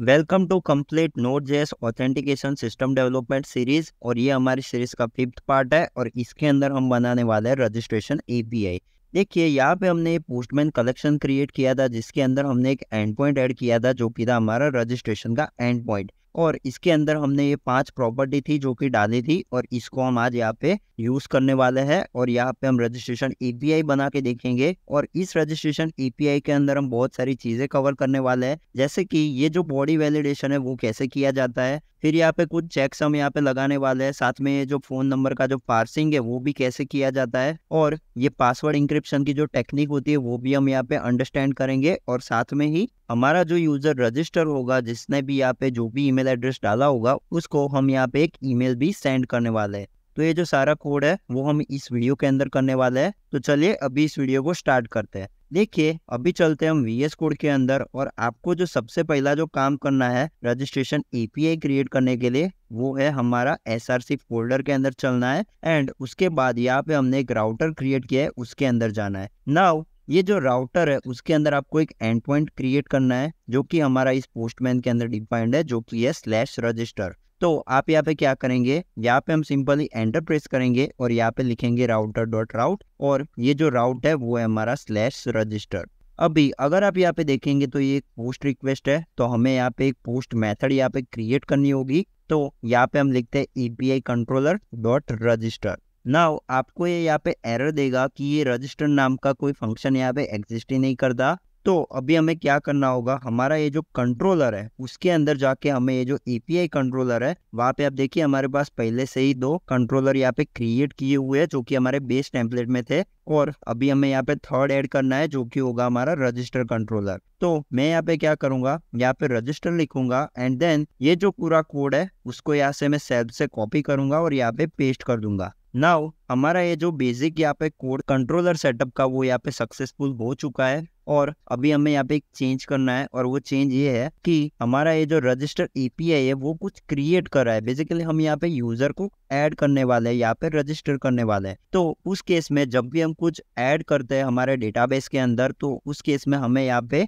Welcome to complete Node JS authentication system development series और ये हमारी सीरीज का फिफ्थ पार्ट है और इसके अंदर हम बनाने वाले हैं रजिस्ट्रेशन एपीआई देखिए यहाँ पे हमने पोस्टमैन कलेक्शन क्रिएट किया था जिसके अंदर हमने एक एंड पॉइंट ऐड किया था जो कि था हमारा रजिस्ट्रेशन का एंड पॉइंट और इसके अंदर हमने ये पांच प्रॉपर्टी थी जो कि डाली थी और इसको हम आज यहाँ पे यूज करने वाले हैं और यहाँ पे हम रजिस्ट्रेशन एपीआई e बना के देखेंगे और इस रजिस्ट्रेशन एपीआई e के अंदर हम बहुत सारी चीजें कवर करने वाले हैं जैसे कि ये जो बॉडी वैलिडेशन है वो कैसे किया जाता है फिर यहाँ पे कुछ चेक्स हम यहाँ पे लगाने वाले हैं साथ में ये जो फ़ोन नंबर का जो पार्सिंग है वो भी कैसे किया जाता है और ये पासवर्ड इंक्रिप्शन की जो टेक्निक होती है वो भी हम यहाँ पे अंडरस्टैंड करेंगे और साथ में ही हमारा जो यूज़र रजिस्टर होगा जिसने भी यहाँ पे जो भी ईमेल एड्रेस डाला होगा उसको हम यहाँ पे एक ईमेल भी सेंड करने वाले है तो ये जो सारा कोड है वो हम इस वीडियो के अंदर करने वाले है तो चलिए अभी इस वीडियो को स्टार्ट करते हैं देखिए अभी चलते हम वी एस कोड के अंदर और आपको जो सबसे पहला जो काम करना है रजिस्ट्रेशन एपीआई क्रिएट करने के लिए वो है हमारा एस आर सी फोल्डर के अंदर चलना है एंड उसके बाद यहाँ पे हमने एक राउटर क्रिएट किया है उसके अंदर जाना है नाउ ये जो राउटर है उसके अंदर आपको एक एंड पॉइंट क्रिएट करना है जो कि हमारा इस पोस्टमैन के अंदर डिफाइंड है जो कि है स्लैश रजिस्टर तो आप यहाँ पे क्या करेंगे यहाँ पे हम सिंपली एंटर प्रेस करेंगे और यहाँ पे लिखेंगे राउटर डॉट राउट और ये जो राउट है वो है हमारा स्लैश रजिस्टर अभी अगर आप यहाँ पे देखेंगे तो ये पोस्ट रिक्वेस्ट है तो हमें यहाँ पे एक पोस्ट मेथड यहाँ पे क्रिएट करनी होगी तो यहाँ पे हम लिखते हैं E P I controller dot register now आपको ये यहाँ पे एरर देगा कि ये रजिस्टर नाम का कोई फंक्शन यहाँ पे एग्जिस्ट ही नहीं करता तो अभी हमें क्या करना होगा हमारा ये जो कंट्रोलर है उसके अंदर जाके हमें ये जो एपीआई कंट्रोलर है वहाँ पे आप देखिए हमारे पास पहले से ही दो कंट्रोलर यहाँ पे क्रिएट किए हुए हैं जो कि हमारे बेस टेम्पलेट में थे और अभी हमें यहाँ पे थर्ड ऐड करना है जो कि होगा हमारा रजिस्टर कंट्रोलर तो मैं यहाँ पे क्या करूंगा यहाँ पे रजिस्टर लिखूंगा एंड देन ये जो पूरा कोड है उसको यहाँ से मैं सेल्फ से कॉपी करूंगा और यहाँ पे पेस्ट कर दूंगा नाउ हमारा ये जो बेसिक यहाँ पे कोड कंट्रोलर सेटअप का वो यहाँ पे सक्सेसफुल हो चुका है और अभी हमें यहाँ पे एक चेंज करना है और वो चेंज ये है कि हमारा ये जो रजिस्टर एपीआई है वो कुछ क्रिएट कर रहा है बेसिकली हम यहाँ पे यूजर को ऐड करने वाले हैं यहाँ पे रजिस्टर करने वाले हैं तो उस केस में जब भी हम कुछ ऐड करते हैं हमारे डेटाबेस के अंदर तो उस केस में हमें यहाँ पे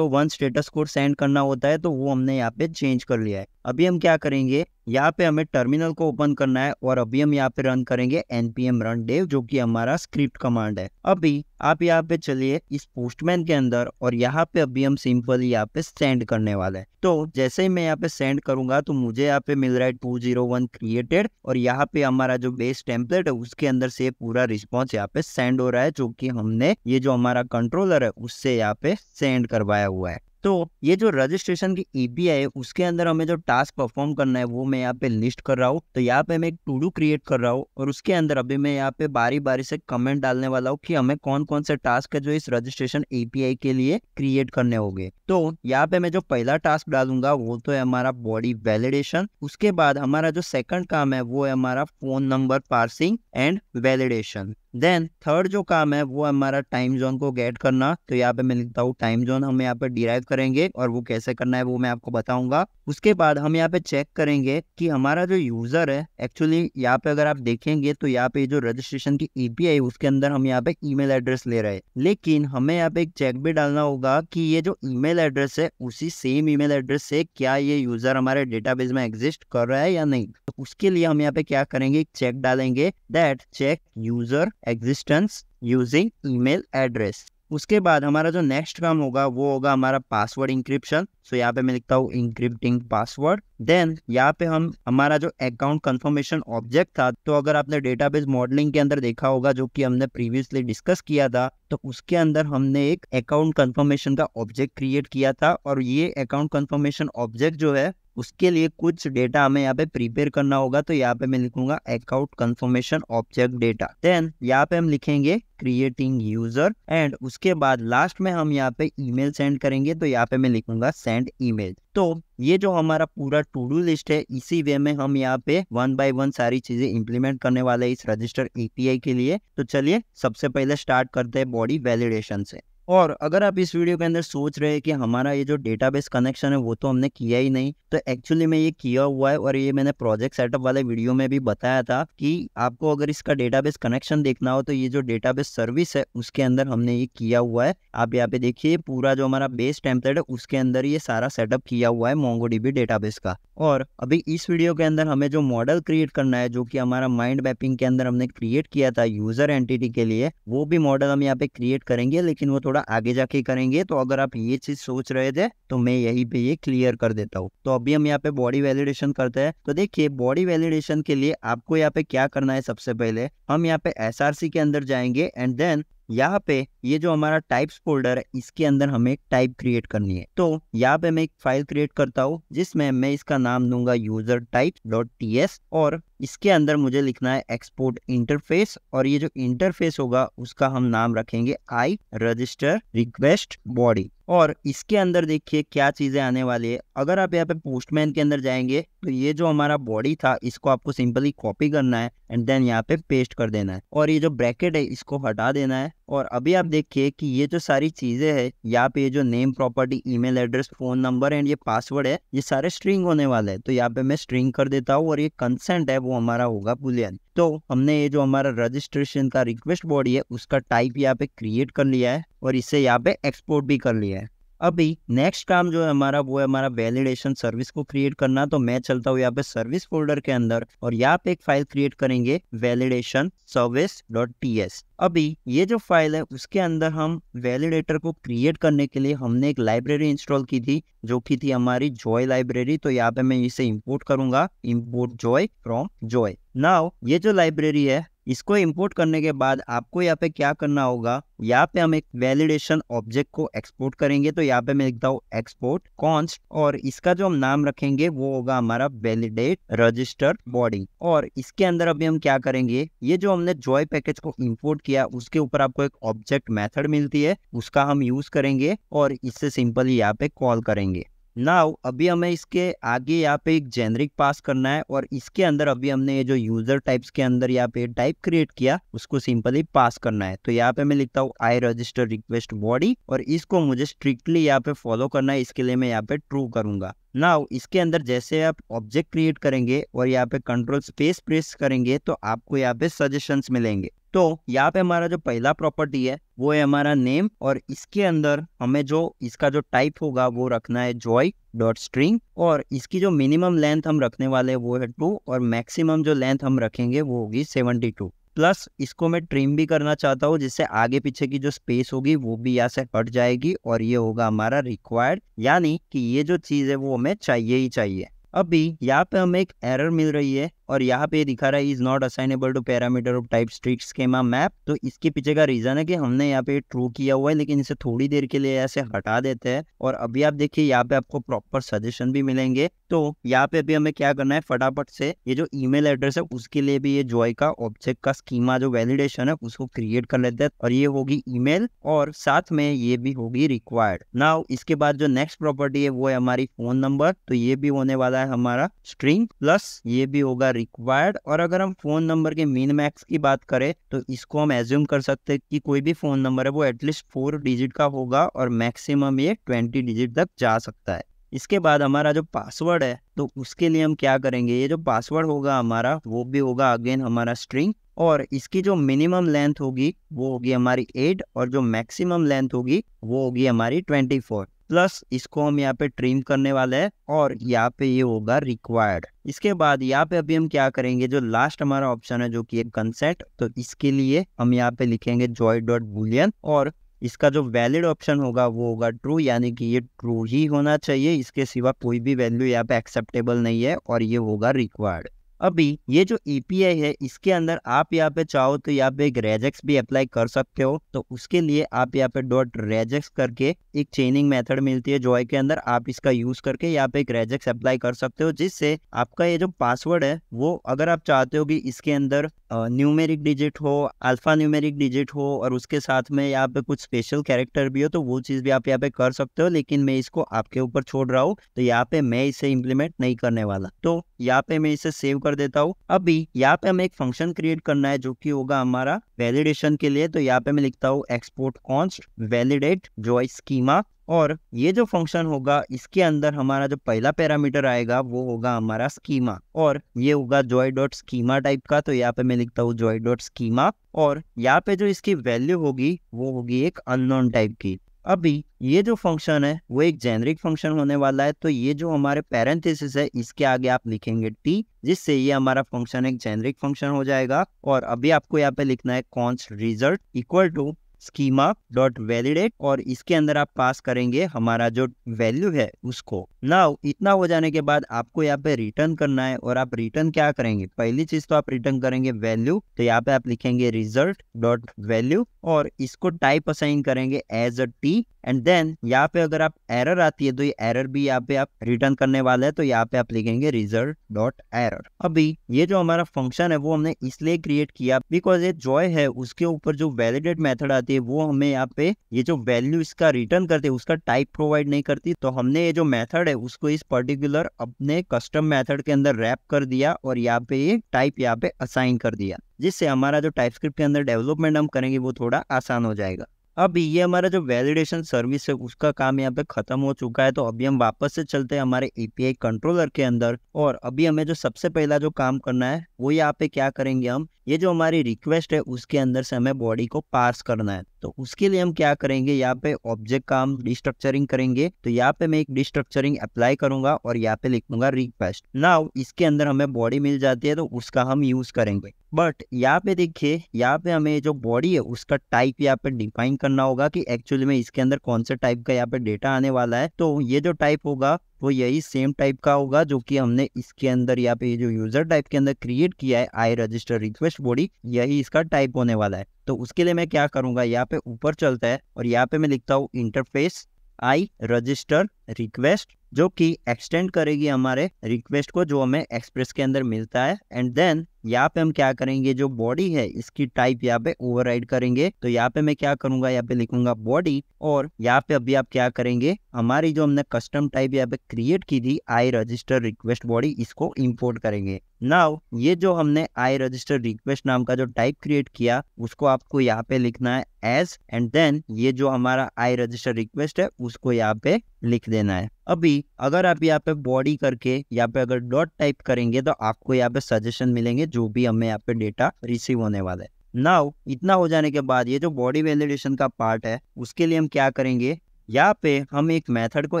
वन स्टेटस कोड सेंड करना होता है तो वो हमने यहाँ पे चेंज कर लिया है अभी हम क्या करेंगे यहाँ पे हमें टर्मिनल को ओपन करना है और अभी हम यहाँ पे रन करेंगे npm run dev जो कि हमारा स्क्रिप्ट कमांड है अभी आप यहाँ पे चलिए इस पोस्टमैन के अंदर और यहाँ पे अभी हम सिंपल यहाँ पे सेंड करने वाले हैं तो जैसे ही मैं यहाँ पे सेंड करूंगा तो मुझे यहाँ पे मिल रहा है टू जीरो वन क्रिएटेड और यहाँ पे हमारा जो बेस टेम्पलेट है उसके अंदर से पूरा रिस्पॉन्स यहाँ पे सेंड हो रहा है जो की हमने ये जो हमारा कंट्रोलर है उससे यहाँ पे सेंड करवाया हुआ है तो ये जो रजिस्ट्रेशन की ईपीआई e है उसके अंदर हमें जो टास्क परफॉर्म करना है वो मैं यहाँ पे लिस्ट कर रहा हूँ तो यहाँ पे मैं एक टू डू क्रिएट कर रहा हूँ और उसके अंदर अभी मैं यहाँ पे बारी बारी से कमेंट डालने वाला हूँ कि हमें कौन कौन से टास्क है जो इस रजिस्ट्रेशन एपीआई e के लिए क्रिएट करने होंगे तो यहाँ पे मैं जो पहला टास्क डालूंगा वो तो है हमारा बॉडी वैलिडेशन उसके बाद हमारा जो सेकंड काम है वो है हमारा phone number parsing and validation then third जो काम है वो हमारा टाइम जोन को गेट करना तो यहाँ पे मैं लिखता हूँ टाइम जोन हम यहाँ पे डिराइव करेंगे और वो कैसे करना है वो मैं आपको बताऊंगा उसके बाद हम यहाँ पे चेक करेंगे कि हमारा जो यूजर है एक्चुअली यहाँ पे अगर आप देखेंगे तो यहाँ पे जो रजिस्ट्रेशन की ईपीआई उसके अंदर हम यहाँ पे ईमेल एड्रेस ले रहे हैं लेकिन हमें यहाँ पे एक चेक भी डालना होगा कि ये जो मेल एड्रेस है उसी सेम मेल एड्रेस से क्या ये यूजर हमारे डेटाबेस में एग्जिस्ट कर रहा है या नहीं तो उसके लिए हम यहाँ पे क्या करेंगे चेक डालेंगे that check user existence using email address उसके बाद हमारा जो नेक्स्ट काम होगा वो होगा हमारा पासवर्ड इंक्रिप्शन सो यहाँ पे मैं लिखता हूँ इंक्रिप्टिंग पासवर्ड देन यहाँ पे हम हमारा जो अकाउंट कंफर्मेशन ऑब्जेक्ट था तो अगर आपने डेटाबेस मॉडलिंग के अंदर देखा होगा जो कि हमने प्रीवियसली डिस्कस किया था तो उसके अंदर हमने एक अकाउंट कंफर्मेशन का ऑब्जेक्ट क्रिएट किया था और ये अकाउंट कंफर्मेशन ऑब्जेक्ट जो है उसके लिए कुछ डेटा हमें यहाँ पे प्रिपेयर करना होगा तो यहाँ पे मैं लिखूंगा account confirmation object data then यहाँ पे हम लिखेंगे क्रिएटिंग यूजर एंड उसके बाद लास्ट में हम यहाँ पे ईमेल सेंड करेंगे तो यहाँ पे मैं लिखूंगा सेंड ईमेल तो ये जो हमारा पूरा टू डू लिस्ट है इसी वे में हम यहाँ पे वन बाय वन सारी चीजें इंप्लीमेंट करने वाले इस रजिस्टर एपीआई के लिए तो चलिए सबसे पहले स्टार्ट करते हैं बॉडी वैलिडेशन से और अगर आप इस वीडियो के अंदर सोच रहे हैं कि हमारा ये जो डेटाबेस कनेक्शन है वो तो हमने किया ही नहीं तो एक्चुअली में ये किया हुआ है और ये मैंने प्रोजेक्ट सेटअप वाले वीडियो में भी बताया था कि आपको अगर इसका डेटाबेस कनेक्शन देखना हो तो ये जो डेटाबेस सर्विस है उसके अंदर हमने ये किया हुआ है आप यहाँ पे देखिए पूरा जो हमारा बेस टेम्पलेट है उसके अंदर ये सारा सेटअप किया हुआ है मोंगो डेटाबेस का और अभी इस वीडियो के अंदर हमें जो मॉडल क्रिएट करना है जो की हमारा माइंड मैपिंग के अंदर हमने क्रिएट किया था यूजर एंटिटी के लिए वो भी मॉडल हम यहाँ पे क्रिएट करेंगे लेकिन वो थोड़ा आगे जाके करेंगे तो अगर आप ये चीज सोच रहे थे तो मैं यही पे ये क्लियर कर देता हूँ तो अभी हम यहाँ पे बॉडी वैलिडेशन करते हैं तो देखिए बॉडी वैलिडेशन के लिए आपको यहाँ पे क्या करना है सबसे पहले हम यहाँ पे एस के अंदर जाएंगे एंड देन यहाँ पे ये जो हमारा टाइप्स फोल्डर है इसके अंदर हमें टाइप क्रिएट करनी है तो यहाँ पे मैं एक फाइल क्रिएट करता हूँ जिसमें मैं इसका नाम दूंगा user type dot T S और इसके अंदर मुझे लिखना है एक्सपोर्ट इंटरफेस और ये जो इंटरफेस होगा उसका हम नाम रखेंगे आई रजिस्टर रिक्वेस्ट बॉडी और इसके अंदर देखिए क्या चीज़ें आने वाली है अगर आप यहाँ पे पोस्टमैन के अंदर जाएंगे तो ये जो हमारा बॉडी था इसको आपको सिंपली कॉपी करना है एंड देन यहाँ पे पेस्ट कर देना है और ये जो ब्रैकेट है इसको हटा देना है और अभी आप देखिए कि ये जो सारी चीज़ें है यहाँ पे ये जो name property email address phone number and ये पासवर्ड है ये सारे स्ट्रिंग होने वाले हैं तो यहाँ पे मैं स्ट्रिंग कर देता हूँ और ये कंसेंट है वो हमारा होगा बुलियन तो हमने ये जो हमारा रजिस्ट्रेशन का रिक्वेस्ट बॉडी है उसका टाइप यहाँ पे क्रिएट कर लिया है और इसे यहाँ पे एक्सपोर्ट भी कर लिया है अब एक नेक्स्ट काम जो है हमारा वो है हमारा वैलिडेशन सर्विस को क्रिएट करना तो मैं चलता हूँ यहाँ पे सर्विस फोल्डर के अंदर और यहाँ पे एक फाइल क्रिएट करेंगे validation service dot T S अभी ये जो फाइल है उसके अंदर हम वैलिडेटर को क्रिएट करने के लिए हमने एक लाइब्रेरी इंस्टॉल की थी जो की थी हमारी जॉय लाइब्रेरी तो यहाँ पे मैं इसे इम्पोर्ट करूंगा import Joi from Joi now ये जो लाइब्रेरी है इसको इंपोर्ट करने के बाद आपको यहाँ पे क्या करना होगा यहाँ पे हम एक वैलिडेशन ऑब्जेक्ट को एक्सपोर्ट करेंगे तो यहाँ पे मैं लिखता हूँ एक्सपोर्ट कॉन्स्ट और इसका जो हम नाम रखेंगे वो होगा हमारा वैलिडेट रजिस्टर बॉडी और इसके अंदर अभी हम क्या करेंगे ये जो हमने जॉय पैकेज को इम्पोर्ट किया उसके ऊपर आपको एक ऑब्जेक्ट मेथड मिलती है उसका हम यूज करेंगे और इससे सिंपली यहाँ पे कॉल करेंगे नाउ अभी हमें इसके आगे यहाँ पे एक जेनरिक पास करना है और इसके अंदर अभी हमने ये जो यूजर टाइप्स के अंदर यहाँ पे टाइप क्रिएट किया उसको सिंपली पास करना है तो यहाँ पे मैं लिखता हूँ आई रजिस्टर रिक्वेस्ट बॉडी और इसको मुझे स्ट्रिक्टली यहाँ पे फॉलो करना है इसके लिए मैं यहाँ पे ट्रू करूंगा नाउ इसके अंदर जैसे आप ऑब्जेक्ट क्रिएट करेंगे और यहाँ पे कंट्रोल स्पेस प्रेस करेंगे तो आपको यहाँ पे सजेशंस मिलेंगे तो यहाँ पे हमारा जो पहला प्रॉपर्टी है वो है हमारा नेम और इसके अंदर हमें जो इसका जो टाइप होगा वो रखना है जॉय डॉट स्ट्रिंग और इसकी जो मिनिमम लेंथ हम रखने वाले वो है टू और मैक्सिमम जो लेंथ हम रखेंगे वो होगी सेवेंटी टू प्लस इसको मैं ट्रिम भी करना चाहता हूँ जिससे आगे पीछे की जो स्पेस होगी वो भी यहाँ से हट जाएगी और ये होगा हमारा रिक्वायर्ड यानी कि ये जो चीज़ है वो हमें चाहिए ही चाहिए अभी यहाँ पे हमें एक एरर मिल रही है और यहाँ पे दिखा रहा है is not assignable to parameter of type strict schema map तो इसके पीछे का रीजन है कि हमने यहाँ पे ट्रू किया हुआ है लेकिन इसे थोड़ी देर के लिए ऐसे हटा देते हैं और अभी आप देखिए यहाँ पे आपको प्रॉपर सजेशन भी मिलेंगे तो यहाँ पे अभी हमें क्या करना है फटाफट से ये जो ई एड्रेस है उसके लिए भी ये जॉय का ऑब्जेक्ट का स्कीमा जो वेलिडेशन है उसको क्रिएट कर लेते हैं और ये होगी ई और साथ में ये भी होगी रिक्वायर्ड ना इसके बाद जो नेक्स्ट प्रॉपर्टी है वो है हमारी फोन नंबर तो ये भी होने वाला है हमारा स्ट्रिंग प्लस ये भी होगा रिक्वायर्ड और अगर हम फ़ोन नंबर के मीन मैक्स की बात करें तो इसको हम एज्यूम कर सकते हैं कि कोई भी फ़ोन नंबर है वो एटलीस्ट फोर डिजिट का होगा और मैक्सिमम ये ट्वेंटी डिजिट तक जा सकता है इसके बाद हमारा जो पासवर्ड है तो उसके लिए हम क्या करेंगे ये जो पासवर्ड होगा हमारा वो भी होगा अगेन हमारा स्ट्रिंग और इसकी जो मिनिमम लेंथ होगी वो होगी हमारी एट और जो मैक्सिमम लेंथ होगी वो होगी हमारी ट्वेंटी फोर प्लस इसको हम यहाँ पे ट्रिम करने वाले हैं और हम्म। यहाँ पे ये होगा रिक्वायर्ड इसके बाद यहाँ पे अभी हम क्या करेंगे जो लास्ट हमारा ऑप्शन है जो कि एक कंसेंट तो इसके लिए हम यहाँ पे लिखेंगे जॉय डॉट बुलियन और इसका जो वैलिड ऑप्शन होगा वो होगा ट्रू यानी कि ये ट्रू ही होना चाहिए इसके सिवा कोई भी वैल्यू यहाँ पे एक्सेप्टेबल नहीं है और ये होगा रिक्वायर्ड अभी ये जो ईपीआई e है इसके अंदर आप यहाँ पे चाहो तो यहाँ पे एक रेजेक्स भी अप्लाई कर सकते हो तो उसके लिए आप यहाँ पे डॉट रेजेक्स करके एक चेनिंग मेथड मिलती है जॉय के अंदर आप इसका यूज करके यहाँ पे एक रेजेक्स अप्लाई कर सकते हो जिससे आपका ये जो पासवर्ड है वो अगर आप चाहते हो कि इसके अंदर न्यूमेरिक डिजिट हो अल्फा न्यूमेरिक डिजिट हो और उसके साथ में यहाँ पे कुछ स्पेशल कैरेक्टर भी हो तो वो चीज़ भी आप यहाँ पे कर सकते हो लेकिन मैं इसको आपके ऊपर छोड़ रहा हूँ तो यहाँ पे मैं इसे इम्प्लीमेंट नहीं करने वाला तो यहाँ पे मैं इसे सेव कर कर देता हूँ अभी यहाँ पे हमें एक फंक्शन क्रिएट करना है जो कि होगा हमारा वैलिडेशन के लिए तो यहाँ पे मैं लिखता हूँ export const validate Joi schema और ये जो फंक्शन होगा इसके अंदर हमारा जो पहला पैरामीटर आएगा वो होगा हमारा स्कीमा और ये होगा जॉय डॉट स्कीमा टाइप का तो यहाँ पे मैं लिखता हूँ जॉय डॉट स्कीमा और यहाँ पे जो इसकी वैल्यू होगी वो होगी एक अननोन टाइप की अभी ये जो फंक्शन है वो एक जेनरिक फंक्शन होने वाला है तो ये जो हमारे पेरेंथिस है इसके आगे आप लिखेंगे टी जिससे ये हमारा फंक्शन एक जेनरिक फंक्शन हो जाएगा और अभी आपको यहाँ पे लिखना है const result equal to schema dot validate और इसके अंदर आप पास करेंगे हमारा जो वैल्यू है उसको नाउ इतना हो जाने के बाद आपको यहाँ पे रिटर्न करना है और आप रिटर्न क्या करेंगे पहली चीज तो आप रिटर्न करेंगे वैल्यू तो यहाँ पे आप लिखेंगे रिजल्ट डॉट वैल्यू और इसको टाइप असाइन करेंगे as a T and then यहाँ पे अगर आप एरर आती है तो ये एरर भी यहाँ पे आप रिटर्न करने वाले हैं तो यहाँ पे आप लिखेंगे रिजल्ट डॉट एरर अभी ये जो हमारा फंक्शन है वो हमने इसलिए क्रिएट किया बिकॉज ये जॉय है उसके ऊपर जो वैलिडेट मेथड आती है करती है वो हमें यहाँ पे ये जो वैल्यू इसका रिटर्न करते है उसका टाइप प्रोवाइड नहीं करती तो हमने ये जो मेथड है उसको इस पर्टिकुलर अपने कस्टम मेथड के अंदर रैप कर दिया और यहाँ पे ये टाइप यहाँ पे असाइन कर दिया जिससे हमारा जो टाइप के अंदर डेवलपमेंट हम करेंगे वो थोड़ा आसान हो जाएगा अब ये हमारा जो वैलिडेशन सर्विस है उसका काम यहाँ पे खत्म हो चुका है तो अभी हम वापस से चलते हैं हमारे एपीआई कंट्रोलर के अंदर और अभी हमें जो सबसे पहला जो काम करना है वो यहाँ पे क्या करेंगे हम ये जो हमारी रिक्वेस्ट है उसके अंदर से हमें बॉडी को पास करना है तो उसके लिए हम क्या करेंगे यहाँ पे ऑब्जेक्ट का हम डिस्ट्रक्चरिंग करेंगे तो यहाँ पे मैं एक डिस्ट्रक्चरिंग अप्लाई करूंगा और यहाँ पे लिख दूंगा रिक्वेस्ट नाउ इसके अंदर हमें बॉडी मिल जाती है तो उसका हम यूज करेंगे बट यहाँ पे देखिए यहाँ पे हमें जो बॉडी है उसका टाइप यहाँ पे डिफाइन करना होगा कि एक्चुअली में इसके अंदर कौन से टाइप का यहाँ पे डेटा आने वाला है तो ये जो टाइप होगा वो यही सेम टाइप का होगा जो कि हमने इसके अंदर यहाँ पे जो यूजर टाइप के अंदर क्रिएट किया है आई रजिस्टर रिक्वेस्ट बॉडी यही इसका टाइप होने वाला है तो उसके लिए मैं क्या करूंगा यहाँ पे ऊपर चलता है और यहाँ पे मैं लिखता हूँ इंटरफेस आई रजिस्टर रिक्वेस्ट जो कि एक्सटेंड करेगी हमारे रिक्वेस्ट को जो हमें एक्सप्रेस के अंदर मिलता है एंड देन यहाँ पे हम क्या करेंगे जो बॉडी है इसकी टाइप यहाँ पे ओवरराइड करेंगे तो यहाँ पे मैं क्या करूंगा यहाँ पे लिखूंगा बॉडी और यहाँ पे अभी आप क्या करेंगे हमारी जो हमने कस्टम टाइप यहाँ पे क्रिएट की थी आई रजिस्टर रिक्वेस्ट बॉडी इसको इम्पोर्ट करेंगे नाउ ये जो हमने आई रजिस्टर रिक्वेस्ट नाम का जो टाइप क्रिएट किया उसको आपको यहाँ पे लिखना है एस एंड देन ये जो हमारा आई रजिस्टर रिक्वेस्ट है उसको यहाँ पे लिख देना है अभी अगर आप यहाँ पे बॉडी करके यहाँ पे अगर डॉट टाइप करेंगे तो आपको यहाँ पे सजेशन मिलेंगे जो भी हमें यहाँ पे डेटा रिसीव होने वाला है नाउ इतना हो जाने के बाद ये जो बॉडी वैलिडेशन का पार्ट है उसके लिए हम क्या करेंगे यहाँ पे हम एक मेथड को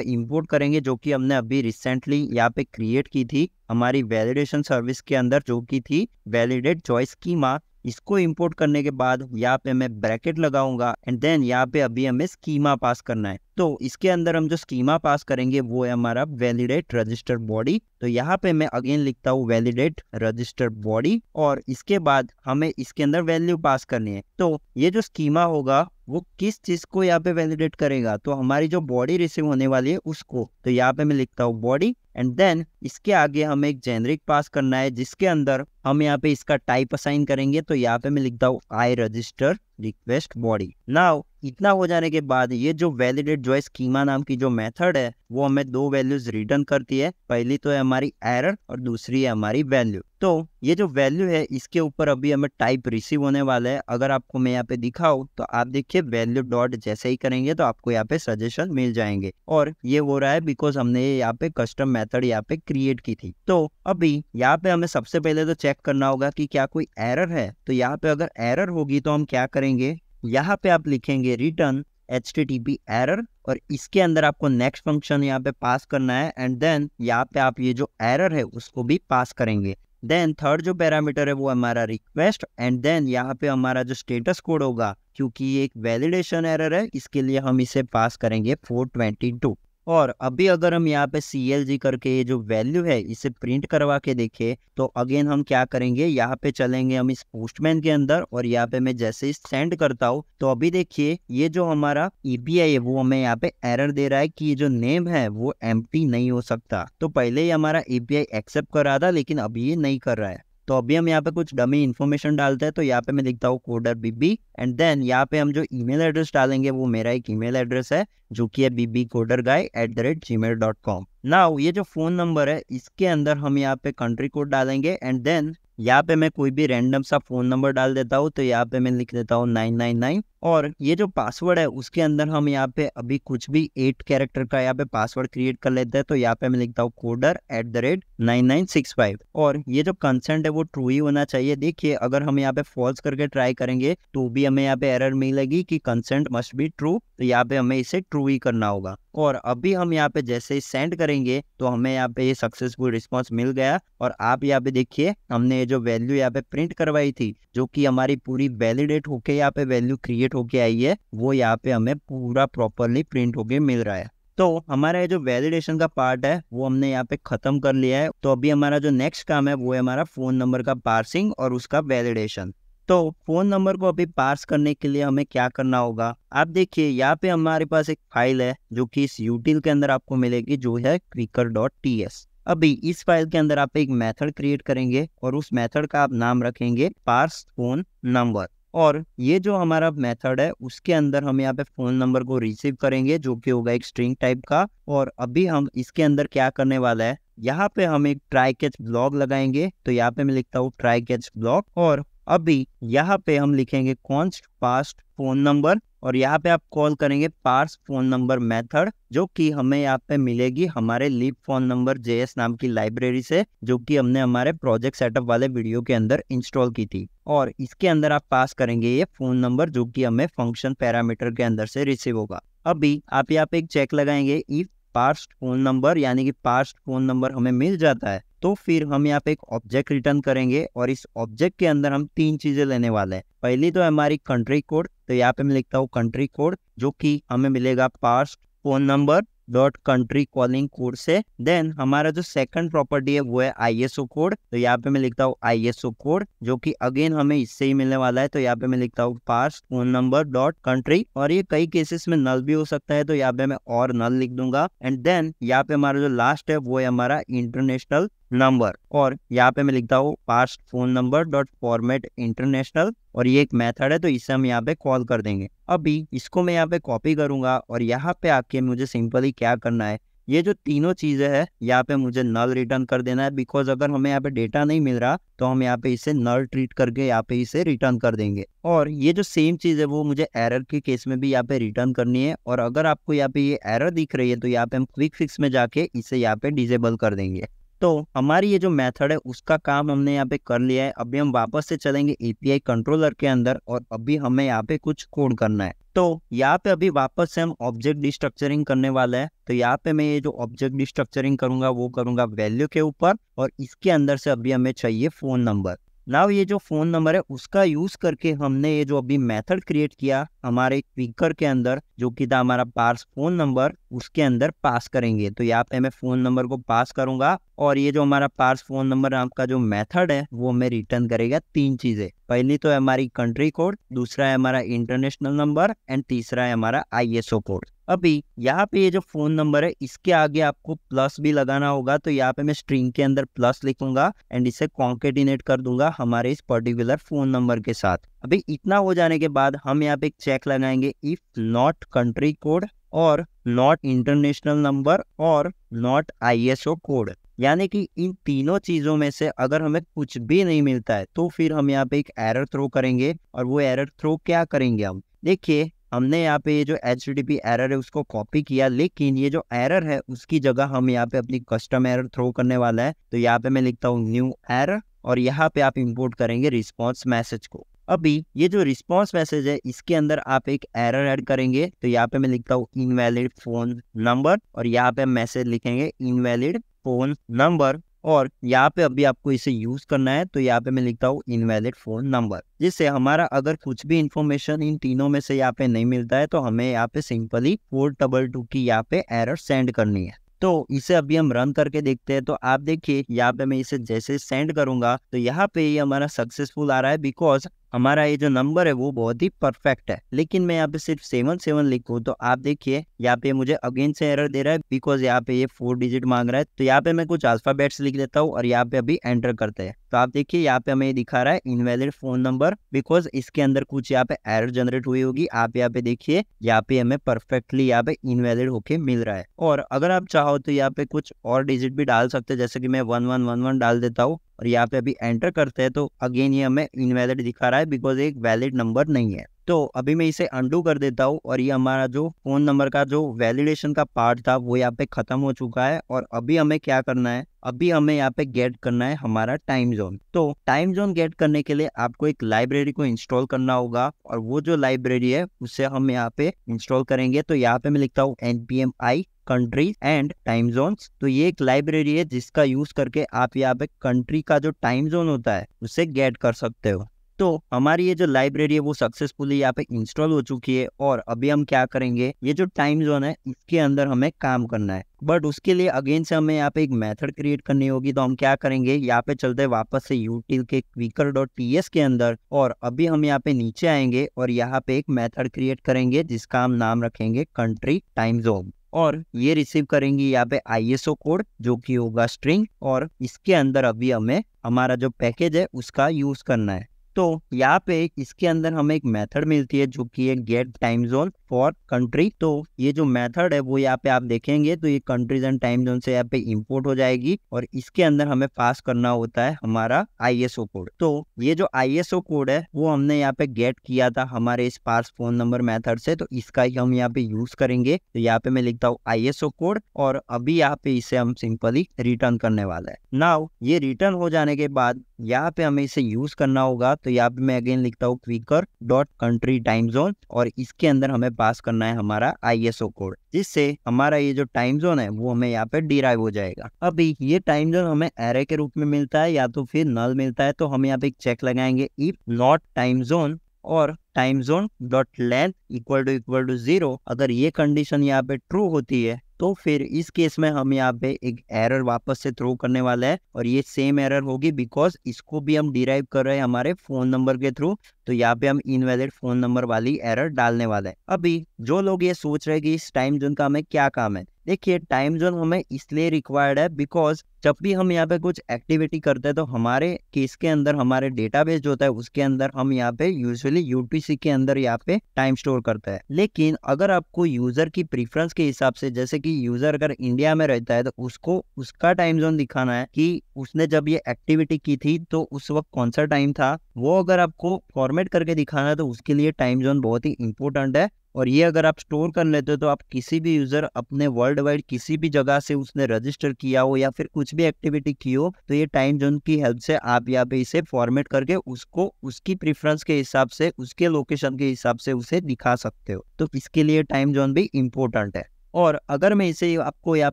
इंपोर्ट करेंगे जो कि हमने अभी रिसेंटली यहाँ पे क्रिएट की थी हमारी वैलिडेशन सर्विस के अंदर जो की थी वैलिडेट चॉइस की मा इसको इंपोर्ट करने के बाद यहाँ पे मैं ब्रैकेट लगाऊंगा एंड देन यहाँ पे अभी हमें स्कीमा पास करना है तो इसके अंदर हम जो स्कीमा पास करेंगे वो है हमारा वैलिडेट रजिस्टर बॉडी तो यहाँ पे मैं अगेन लिखता हूँ वैलिडेट रजिस्टर बॉडी और इसके बाद हमें इसके अंदर वैल्यू पास करनी है तो ये जो स्कीमा होगा वो किस चीज को यहाँ पे वैलिडेट करेगा तो हमारी जो बॉडी रिसीव होने वाली है उसको तो यहाँ पे मैं लिखता हूँ बॉडी एंड देन इसके आगे हमें एक जेनरिक पास करना है जिसके अंदर हम यहाँ पे इसका टाइप असाइन करेंगे तो यहाँ पे मैं लिखता हूँ I register request body now इतना हो जाने के बाद ये जो वैलिडेट जो है स्कीमा नाम की जो मेथड है वो हमें दो वैल्यूज रिटर्न करती है पहली तो है हमारी एरर और दूसरी है हमारी वैल्यू तो ये जो वैल्यू है इसके ऊपर अभी हमें टाइप रिसीव होने वाला है अगर आपको मैं यहाँ पे दिखाऊँ तो आप देखिए वैल्यू डॉट जैसे ही करेंगे तो आपको यहाँ पे सजेशन मिल जाएंगे और ये हो रहा है बिकॉज हमने यहाँ पे कस्टम मेथड यहाँ पे क्रिएट की थी तो अभी यहाँ पे हमें सबसे पहले तो चेक करना होगा कि क्या कोई एरर है तो यहाँ पे अगर एरर होगी तो हम क्या करेंगे यहाँ पे आप लिखेंगे return H T T P error और इसके अंदर आपको नेक्स्ट फंक्शन यहाँ पे पास करना है एंड देन यहाँ पे आप ये जो एरर है उसको भी पास करेंगे देन थर्ड जो पैरामीटर है वो हमारा रिक्वेस्ट एंड देन यहाँ पे हमारा जो स्टेटस कोड होगा क्योंकि ये एक वैलिडेशन एरर है इसके लिए हम इसे पास करेंगे 422 और अभी अगर हम यहाँ पे सी एल जी करके ये जो वैल्यू है इसे प्रिंट करवा के देखें तो अगेन हम क्या करेंगे यहाँ पे चलेंगे हम इस पोस्टमैन के अंदर और यहाँ पे मैं जैसे ही सेंड करता हूँ तो अभी देखिए ये जो हमारा ईपीआई e है वो हमें यहाँ पे एरर दे रहा है कि ये जो नेम है वो एम नहीं हो सकता तो पहले ही हमारा ईपीआई एक्सेप्ट कर रहा था लेकिन अभी ये नहीं कर रहा है तो अभी हम यहाँ पे कुछ डमी इन्फॉर्मेशन डालते हैं तो यहाँ पे मैं लिखता हूँ कोडर बीबी एंड देन यहाँ पे हम जो ईमेल एड्रेस डालेंगे वो मेरा एक ईमेल एड्रेस है जो कि है BB coder guy at the rate Gmail dot com ना ये जो फ़ोन नंबर है इसके अंदर हम यहाँ पे कंट्री कोड डालेंगे एंड देन यहाँ पे मैं कोई भी रैंडम सा फ़ोन नंबर डाल देता हूँ तो यहाँ पे मैं लिख देता हूँ नाइन नाइन नाइन और ये जो पासवर्ड है उसके अंदर हम यहाँ पे अभी कुछ भी एट कैरेक्टर का यहाँ पे पासवर्ड क्रिएट कर लेते हैं तो यहाँ पे मैं लिखता हूँ coder at the rate nine nine six five और ये जो कंसेंट है वो ट्रू ही होना चाहिए देखिए अगर हम यहाँ पे फॉल्स करके ट्राई करेंगे तो भी हमें यहाँ पे एरर मिलेगी कि कंसेंट मस्ट बी ट्रू तो यहाँ पे हमें इसे ट्रू ही करना होगा और अभी हम यहाँ पे जैसे ही सेंड करेंगे तो हमें यहाँ पे ये सक्सेसफुल रिस्पॉन्स मिल गया और आप यहाँ पे देखिए हमने ये जो वैल्यू यहाँ पे प्रिंट करवाई थी जो कि हमारी पूरी वैलिडेट होके यहाँ पे वैल्यू क्रिएट होके आई है वो यहाँ पे हमें पूरा प्रॉपरली प्रिंट होके मिल रहा है तो हमारा ये जो वैलिडेशन का पार्ट है वो हमने यहाँ पे खत्म कर लिया है तो अभी हमारा जो नेक्स्ट काम है वो है हमारा फोन नंबर का पार्सिंग और उसका वैलिडेशन तो फ़ोन नंबर को अभी पार्स करने के लिए हमें क्या करना होगा आप देखिए यहाँ पे हमारे पास एक फाइल है जो कि इस यूटिल के अंदर आपको मिलेगी जो है क्विकर डॉट टी एस अभी इस फाइल के अंदर आप एक मेथड क्रिएट करेंगे और उस मेथड का आप नाम रखेंगे पार्स फोन नंबर और ये जो हमारा मेथड है उसके अंदर हम यहाँ पे फोन नंबर को रिसीव करेंगे जो कि होगा एक स्ट्रिंग टाइप का और अभी हम इसके अंदर क्या करने वाला है यहाँ पे हम एक ट्राई कैच ब्लॉग लगाएंगे तो यहाँ पे मैं लिखता हूँ ट्राई कैच ब्लॉग और अभी यहाँ पे हम लिखेंगे कॉन्स्ट पास्ट फोन नंबर और यहाँ पे आप कॉल करेंगे पार्स फोन नंबर मेथड जो कि हमें यहाँ पे मिलेगी हमारे लिप फोन नंबर जेएस नाम की लाइब्रेरी से जो कि हमने हमारे प्रोजेक्ट सेटअप वाले वीडियो के अंदर इंस्टॉल की थी और इसके अंदर आप पास करेंगे ये फोन नंबर जो कि हमें फंक्शन पैरामीटर के अंदर से रिसीव होगा अभी आप यहाँ पे एक चेक लगाएंगे इफ पास्ट फोन नंबर यानी कि पास्ट फोन नंबर हमें मिल जाता है तो फिर हम यहाँ पे एक ऑब्जेक्ट रिटर्न करेंगे और इस ऑब्जेक्ट के अंदर हम तीन चीजें लेने वाले हैं पहली तो हमारी कंट्री कोड तो यहाँ पे मैं लिखता हूँ कंट्री कोड जो कि हमें मिलेगा parsed phone number dot country calling code से देन हमारा जो सेकंड प्रॉपर्टी है वो है आईएसओ कोड तो यहाँ पे मैं लिखता हूँ आईएसओ कोड जो कि अगेन हमें इससे ही मिलने वाला है तो यहाँ पे मैं लिखता हूँ parsed phone number dot country और ये कई केसेस में नल भी हो सकता है तो यहाँ पे मैं और नल लिख दूंगा एंड देन यहाँ पे हमारा जो लास्ट है वो है हमारा इंटरनेशनल नंबर और यहाँ पे मैं लिखता हूँ parsed phone number dot format international और ये एक मेथड है तो इसे हम यहाँ पे कॉल कर देंगे अभी इसको मैं यहाँ पे कॉपी करूंगा और यहाँ पे आके मुझे सिंपली क्या करना है ये जो तीनों चीजें है यहाँ पे मुझे नल रिटर्न कर देना है बिकॉज अगर हमें यहाँ पे डेटा नहीं मिल रहा तो हम यहाँ पे इसे नल ट्रीट करके यहाँ पे इसे रिटर्न कर देंगे और ये जो सेम चीज है वो मुझे एरर के केस में भी यहाँ पे रिटर्न करनी है और अगर आपको यहाँ पे ये एरर दिख रही है तो यहाँ पे हम क्विक फिक्स में जाके इसे यहाँ पे डिजेबल कर देंगे तो हमारी ये जो मेथड है उसका काम हमने यहाँ पे कर लिया है अभी हम वापस से चलेंगे एपीआई कंट्रोलर के अंदर और अभी हमें यहाँ पे कुछ कोड करना है तो यहाँ पे अभी वापस से हम ऑब्जेक्ट डिस्ट्रक्चरिंग करने वाले हैं तो यहाँ पे मैं ये जो ऑब्जेक्ट डिस्ट्रक्चरिंग करूंगा वो करूंगा वैल्यू के ऊपर और इसके अंदर से अभी हमें चाहिए फोन नंबर नाव ये जो फ़ोन नंबर है उसका यूज़ करके हमने ये जो अभी मेथड क्रिएट किया हमारे स्पीकर के अंदर जो कि था हमारा पार्स फ़ोन नंबर उसके अंदर पास करेंगे तो यहाँ पे मैं फ़ोन नंबर को पास करूंगा और ये जो हमारा पार्स फ़ोन नंबर नाम का जो मेथड है वो हमें रिटर्न करेगा तीन चीज़ें पहली तो है हमारी कंट्री कोड दूसरा है हमारा इंटरनेशनल नंबर एंड तीसरा है हमारा आई कोड अभी यहाँ पे ये जो फोन नंबर है इसके आगे आपको प्लस भी लगाना होगा तो यहाँ पे मैं स्ट्रिंग के अंदर प्लस लिखूंगा एंड इसे कॉन्केटिनेट कर दूंगा हमारे इस पर्टिकुलर फोन नंबर के साथ अभी इतना हो जाने के बाद हम यहाँ पे एक चेक लगाएंगे इफ नॉट कंट्री कोड और नॉट इंटरनेशनल नंबर और नॉट आईएसओ कोड यानी कि इन तीनों चीजों में से अगर हमें कुछ भी नहीं मिलता है तो फिर हम यहाँ पे एक एरर थ्रो करेंगे और वो एरर थ्रो क्या करेंगे हम देखिए हमने यहाँ पे ये जो एच एरर है उसको कॉपी किया लेकिन ये जो एरर है उसकी जगह हम यहाँ पे अपनी कस्टम एरर थ्रो करने वाला है तो यहाँ पे मैं लिखता हूँ न्यू एरर और यहाँ पे आप इंपोर्ट करेंगे रिस्पॉन्स मैसेज को अभी ये जो रिस्पॉन्स मैसेज है इसके अंदर आप एक एरर ऐड करेंगे तो यहाँ पे मैं लिखता हूँ इनवैलिड फोन नंबर और यहाँ पे मैसेज लिखेंगे इनवैलिड फोन नंबर और यहाँ पे अभी आपको इसे यूज करना है तो यहाँ पे मैं लिखता हूँ इनवैलिड फोन नंबर जिससे हमारा अगर कुछ भी इन्फॉर्मेशन इन तीनों में से यहाँ पे नहीं मिलता है तो हमें यहाँ पे सिंपली फोर डबल टू की यहाँ पे एरर सेंड करनी है तो इसे अभी हम रन करके देखते हैं तो आप देखिए यहाँ पे मैं इसे जैसे सेंड करूंगा तो यहाँ पे ये यह हमारा सक्सेसफुल आ रहा है बिकॉज हमारा ये जो नंबर है वो बहुत ही परफेक्ट है लेकिन मैं यहाँ पे सिर्फ सेवन सेवन लिखू तो आप देखिए यहाँ पे मुझे अगेन से एरर दे रहा है बिकॉज यहाँ पे ये फोर डिजिट मांग रहा है तो यहाँ पे मैं कुछ अल्फाबेट्स लिख देता हूँ और यहाँ पे अभी एंटर करते हैं तो आप देखिए यहाँ पे हमें दिखा रहा है इनवैलिड फोन नंबर बिकॉज इसके अंदर कुछ यहाँ पे एरर जनरेट हुई होगी आप यहाँ पे देखिए यहाँ पे हमें परफेक्टली यहाँ पे इनवैलिड होके मिल रहा है और अगर आप चाहो तो यहाँ पे कुछ और डिजिट भी डाल सकते हैं जैसे कि मैं वन वन वन वन डाल देता हूँ और यहाँ पे अभी एंटर करते हैं तो अगेन ये हमें इनवैलिड दिखा रहा है है बिकॉज एक वैलिड नंबर नहीं है तो अभी मैं इसे अंडू कर देता हूँ और ये हमारा जो फ़ोन नंबर का जो वैलिडेशन का पार्ट था वो यहाँ पे ख़त्म हो चुका है और अभी हमें क्या करना है अभी हमें यहाँ पे गेट करना है हमारा टाइम जोन तो टाइम जोन गेट करने के लिए आपको एक लाइब्रेरी को इंस्टॉल करना होगा और वो जो लाइब्रेरी है उसे हम यहाँ पे इंस्टॉल करेंगे तो यहाँ पे मैं लिखता हूँ N P M I countries and time zone तो ये एक लाइब्रेरी है जिसका यूज करके आप यहाँ पे कंट्री का जो टाइम जोन होता है उसे गेट कर सकते हो तो हमारी ये जो लाइब्रेरी है वो सक्सेसफुली यहाँ पे इंस्टॉल हो चुकी है और अभी हम क्या करेंगे ये जो टाइम जोन है उसके अंदर हमें काम करना है बट उसके लिए अगेन से हमें यहाँ पे एक मेथड क्रिएट करनी होगी तो हम क्या करेंगे यहाँ पे चलते हैं वापस से यूटिल के क्विकर डॉट टी एस के अंदर और अभी हम यहाँ पे नीचे आएंगे और यहाँ पे एक मैथड क्रिएट करेंगे जिसका हम नाम रखेंगे कंट्री टाइम जोन और ये रिसीव करेंगी यहाँ पे आईएसओ कोड जो कि होगा स्ट्रिंग और इसके अंदर अभी हमें हमारा जो पैकेज है उसका यूज करना है तो यहाँ पे इसके अंदर हमें एक मेथड मिलती है जो कि है get time zone for country तो ये जो मेथड है वो यहाँ पे आप देखेंगे तो ये कंट्रीज एंड टाइम जोन से यहाँ पे इंपोर्ट हो जाएगी और इसके अंदर हमें पास करना होता है हमारा आईएसओ कोड तो ये जो आईएसओ कोड है वो हमने यहाँ पे गेट किया था हमारे इस पास फोन नंबर मेथड से तो इसका ही हम यहाँ पे यूज करेंगे तो यहाँ पे मैं लिखता हूँ आई कोड और अभी यहाँ पे इसे हम सिंपली रिटर्न करने वाला है नाउ ये रिटर्न हो जाने के बाद यहाँ पे हमें इसे यूज करना होगा तो यहाँ पे मैं अगेन लिखता हूँ quicker dot country time zone और इसके अंदर हमें पास करना है हमारा आई कोड जिससे हमारा ये जो टाइम जोन है वो हमें यहाँ पे डिराइव हो जाएगा अभी ये टाइम जोन हमें एरे के रूप में मिलता है या तो फिर नल मिलता है तो हम यहाँ पे एक चेक लगाएंगे इफ नॉट टाइम जोन और time zone dot length equal to equal to zero अगर ये कंडीशन यहाँ पे ट्रू होती है तो फिर इस केस में हम यहाँ पे एक एरर वापस से थ्रो करने वाला है और ये सेम एरर होगी बिकॉज इसको भी हम डिराइव कर रहे हैं हमारे फोन नंबर के थ्रू तो यहाँ पे हम इनवैलिड फोन नंबर वाली एरर डालने वाले हैं अभी जो लोग ये सोच रहे हैं कि इस टाइम जोन का हमें क्या काम है देखिए टाइम जोन हमें इसलिए रिक्वायर्ड है बिकॉज जब भी हम यहाँ पे कुछ एक्टिविटी करते हैं तो हमारे केस के अंदर हमारे डेटाबेस जो होता है उसके अंदर हम यहाँ पे यूजुअली यूपीसी के अंदर यहाँ पे टाइम स्टोर करते हैं लेकिन अगर आपको यूजर की प्रीफरेंस के हिसाब से जैसे कि यूजर अगर इंडिया में रहता है तो उसको उसका टाइम जोन दिखाना है कि उसने जब ये एक्टिविटी की थी तो उस वक्त कौन सा टाइम था वो अगर आपको फॉर्मेट करके दिखाना है तो उसके लिए टाइम जोन बहुत ही इंपॉर्टेंट है और ये अगर आप स्टोर कर लेते हो तो आप किसी भी यूज़र अपने वर्ल्ड वाइड किसी भी जगह से उसने रजिस्टर किया हो या फिर कुछ भी एक्टिविटी की हो तो ये टाइम जोन की हेल्प से आप यहाँ पे इसे फॉर्मेट करके उसको उसकी प्रेफरेंस के हिसाब से उसके लोकेशन के हिसाब से उसे दिखा सकते हो तो इसके लिए टाइम जोन भी इम्पोर्टेंट है और अगर मैं इसे आपको यहाँ